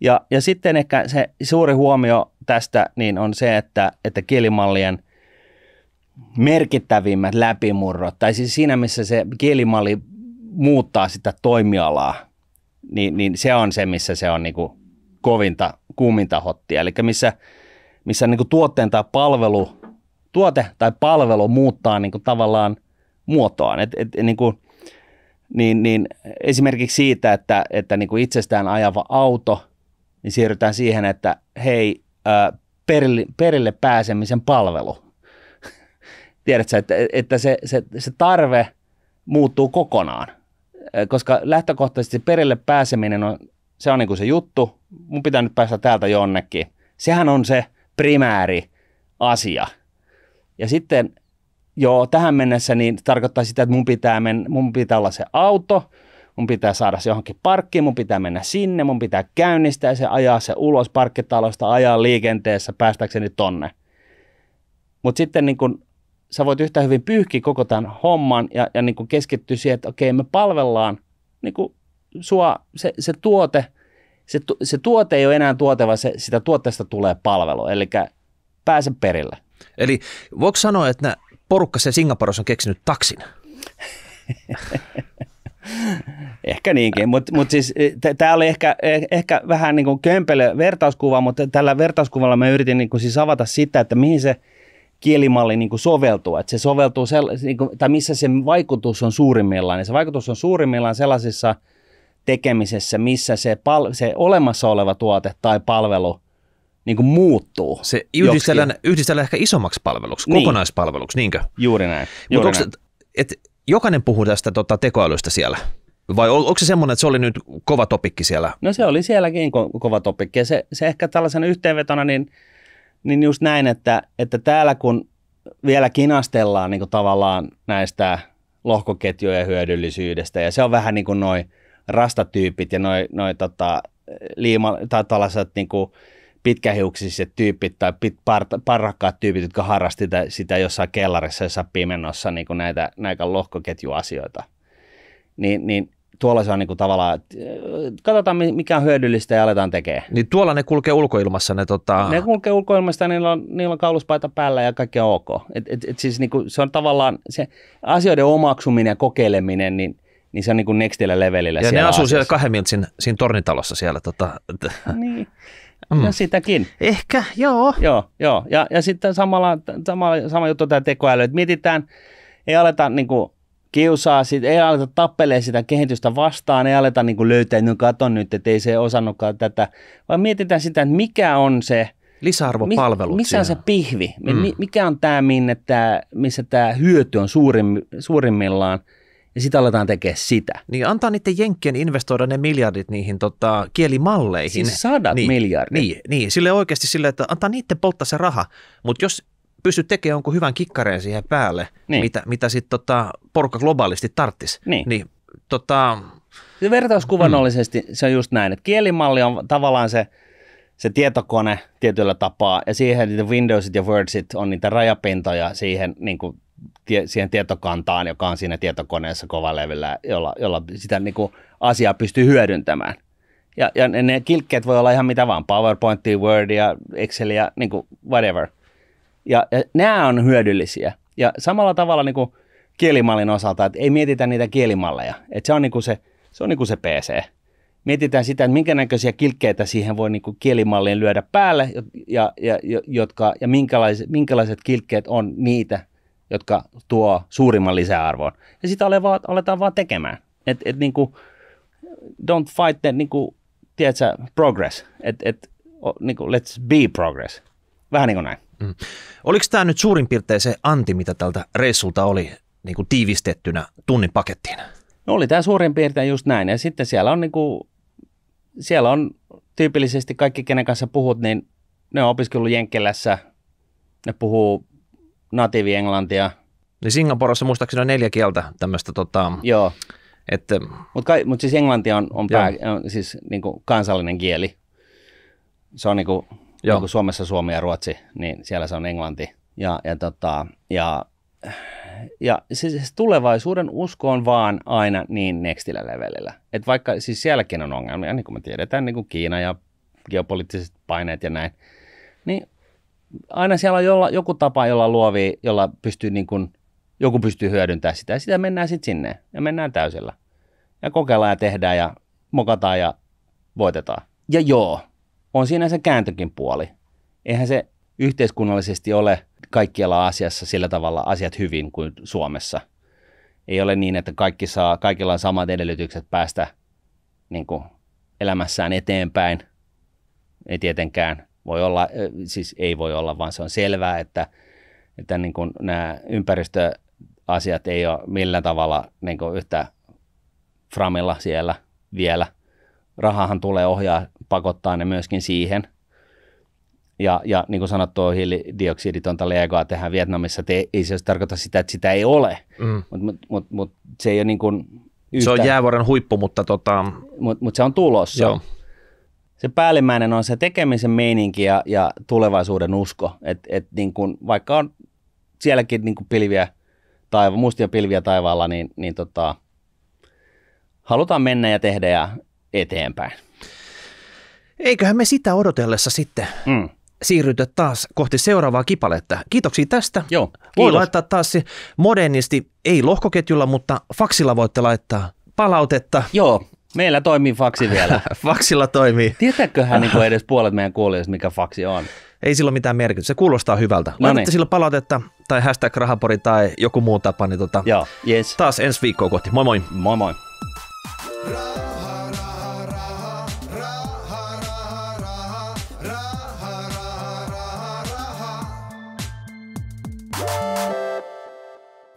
Ja, ja sitten ehkä se suuri huomio tästä niin on se, että, että kielimallien merkittävimmät läpimurrot, tai siis siinä missä se kielimalli muuttaa sitä toimialaa, niin, niin se on se, missä se on niin kuin kovinta, kuuminta hottia. Eli missä, missä niin kuin tuotteen tai palvelu, tuote tai palvelu muuttaa niin kuin tavallaan muotoaan. Et, et, niin kuin, niin, niin esimerkiksi siitä, että, että niin kuin itsestään ajava auto, niin siirrytään siihen, että hei, perille, perille pääsemisen palvelu. Tiedätkö, että, että se, se, se tarve muuttuu kokonaan, koska lähtökohtaisesti perille pääseminen on se on niin kuin se juttu, mun pitää nyt päästä täältä jonnekin. Sehän on se primääri asia. Ja sitten joo, tähän mennessä niin tarkoittaa sitä, että mun pitää, men, mun pitää olla se auto, mun pitää saada se johonkin parkkiin, mun pitää mennä sinne, mun pitää käynnistää se, ajaa se ulos parkkitalosta, ajaa liikenteessä päästäkseni tonne. Mutta sitten niin kun, sä voit yhtä hyvin pyyhkiä koko tämän homman ja, ja niin keskittyä siihen, että okei, me palvellaan niin sua, se, se tuote, se, se tuote ei ole enää tuote, vaan se, sitä tuotteesta tulee palvelu, eli pääse perille. Eli voiko sanoa, että nämä porukka se Singaporessa on keksinyt taksin? ehkä niinkin, mutta mut siis tämä oli ehkä, e, ehkä vähän niin kömpelö vertauskuva, mutta tällä vertauskuvalla mä yritin niin kuin siis avata sitä, että mihin se kielimalli niin kuin soveltuu, että se soveltuu, sell- niin kuin, tai missä se vaikutus on suurimmillaan, niin se vaikutus on suurimmillaan sellaisissa – tekemisessä, missä se, pal- se olemassa oleva tuote tai palvelu niin kuin muuttuu. Se yhdistellään, yhdistellään ehkä isommaksi palveluksi, niin. kokonaispalveluksi, niinkö? Juuri näin. Juuri Mut näin. Et, et, jokainen puhuu tästä tota, tekoälystä siellä. Vai on, onko se semmoinen, että se oli nyt kova topikki siellä? No se oli sielläkin ko- kova topikki. Ja se, se ehkä tällaisena yhteenvetona, niin, niin just näin, että, että täällä kun vielä kinastellaan niin kuin tavallaan näistä lohkoketjujen hyödyllisyydestä, ja se on vähän niin kuin noin rastatyypit ja noin noi, tota, liima, tai tällaiset niin kuin, pitkähiuksiset tyypit tai pit, par, parrakkaat tyypit, jotka harrasti sitä, sitä jossain kellarissa, jossain pimenossa niin kuin näitä, näitä lohkoketjuasioita. Niin, niin tuolla se on niin kuin tavallaan, että äh, katsotaan mikä on hyödyllistä ja aletaan tekemään. Niin tuolla ne kulkee ulkoilmassa ne tota... Ne kulkee ulkoilmasta ja niillä on, niillä on kauluspaita päällä ja kaikki on ok. Et, et, et siis niin kuin, se on tavallaan se asioiden omaksuminen ja kokeileminen, niin – niin se on niin nextillä levelillä. Ja siellä ne asuu siellä kahden miltsin siinä tornitalossa siellä. Tota. Niin. Mm. No sitäkin. Ehkä, joo. Joo, joo. Ja, ja sitten samalla, sama, sama juttu tämä tekoäly, että mietitään, ei aleta niin kuin kiusaa, sit, ei aleta tappelee sitä kehitystä vastaan, ei aleta niin kuin löytää, no katon nyt, että ei se osannutkaan tätä, vaan mietitään sitä, että mikä on se, Lisäarvopalvelut. Mi, missä on se pihvi? Mm. Mikä on tämä, minne tää, missä tämä hyöty on suurim, suurimmillaan? ja sitten aletaan tekemään sitä. Niin antaa niiden jenkkien investoida ne miljardit niihin tota, kielimalleihin. Siis sadat niin, miljardit. Niin, niin, sille oikeasti sille, että antaa niiden polttaa se raha. Mutta jos pystyt tekemään jonkun hyvän kikkareen siihen päälle, niin. mitä, mitä sitten tota, porukka globaalisti tarttisi, niin, niin tota, Vertauskuvannollisesti mm. se on just näin, että kielimalli on tavallaan se, se tietokone tietyllä tapaa, ja siihen niitä Windowsit ja Wordsit on niitä rajapintoja siihen niin kuin tie, siihen tietokantaan, joka on siinä tietokoneessa kovalevillä, jolla, jolla sitä niin kuin asiaa pystyy hyödyntämään. Ja, ja ne kilkkeet voi olla ihan mitä vaan, PowerPointia, Wordia, Excelia, niin kuin whatever. Ja, ja nämä on hyödyllisiä. Ja samalla tavalla niin kuin kielimallin osalta, että ei mietitä niitä kielimalleja. Että se on niin kuin se, se, on niin kuin se PC. Mietitään sitä, että minkä näköisiä kilkkeitä siihen voi niin kuin kielimalliin lyödä päälle ja, ja, ja, jotka, ja minkälaiset, minkälaiset kilkkeet on niitä, jotka tuo suurimman lisäarvon. Ja sitä aletaan vaan tekemään. Et, et niin kuin, don't fight the, niin kuin, tiedätkö, progress. Et, et, niin kuin, let's be progress. Vähän niin kuin näin. Mm. Oliko tämä nyt suurin piirtein se anti, mitä tältä reissulta oli niin kuin tiivistettynä tunnin pakettiin? No oli tämä suurin piirtein just näin. Ja sitten siellä on, niin kuin, siellä on tyypillisesti kaikki, kenen kanssa puhut, niin ne on opiskellut Jenkkelässä, ne puhuu natiivi englantia. Niin Singaporessa muistaakseni on neljä kieltä tämmöistä tota, Joo. Että... Eh, Mutta mut siis englanti on, on, pää, on siis niinku kansallinen kieli. Se on niinku, niinku Suomessa suomi ja ruotsi, niin siellä se on englanti. Ja, ja, tota, ja, ja siis tulevaisuuden usko on vaan aina niin nextillä levelillä. Et vaikka siis sielläkin on ongelmia, niin kuin me tiedetään, niin kuin Kiina ja geopoliittiset paineet ja näin, niin aina siellä on jolla, joku tapa, jolla luovi, jolla pystyy niin kuin, joku pystyy hyödyntämään sitä. Ja sitä mennään sitten sinne ja mennään täysillä. Ja kokeillaan ja tehdään ja mokataan ja voitetaan. Ja joo, on siinä se kääntökin puoli. Eihän se yhteiskunnallisesti ole kaikkialla asiassa sillä tavalla asiat hyvin kuin Suomessa. Ei ole niin, että kaikki saa, kaikilla on samat edellytykset päästä niin kuin, elämässään eteenpäin. Ei tietenkään voi olla, siis ei voi olla, vaan se on selvää, että, että niin kuin nämä ympäristöasiat ei ole millään tavalla niin kuin yhtä framilla siellä vielä. Rahahan tulee ohjaa, pakottaa ne myöskin siihen. Ja, ja niin kuin sanottua, hiilidioksiditonta leikoa tehdään Vietnamissa. Te, ei se tarkoita sitä, että sitä ei ole, mm. mutta mut, mut, mut, se ei ole niin kuin yhtä. Se on jäävuoren huippu, mutta tota... Mutta mut se on tulossa. Joo se päällimmäinen on se tekemisen meininki ja, ja tulevaisuuden usko. Et, et niin kun, vaikka on sielläkin niin pilviä, taiva, mustia pilviä taivaalla, niin, niin tota, halutaan mennä ja tehdä ja eteenpäin. Eiköhän me sitä odotellessa sitten mm. siirrytä taas kohti seuraavaa kipaletta. Kiitoksia tästä. Joo, kiitos. Voi laittaa taas modernisti, ei lohkoketjulla, mutta faksilla voitte laittaa palautetta. Joo, Meillä toimii faksi vielä. Faksilla toimii. Tietääköhän niin edes puolet meidän kuulijoista, mikä faksi on? Ei sillä ole mitään merkitystä. Se kuulostaa hyvältä. no niin. sillä palautetta tai hashtag rahapori tai joku muu tapa. Niin tota, Joo, yes. Taas ensi viikkoa kohti. Moi moi. Moi moi. Ra-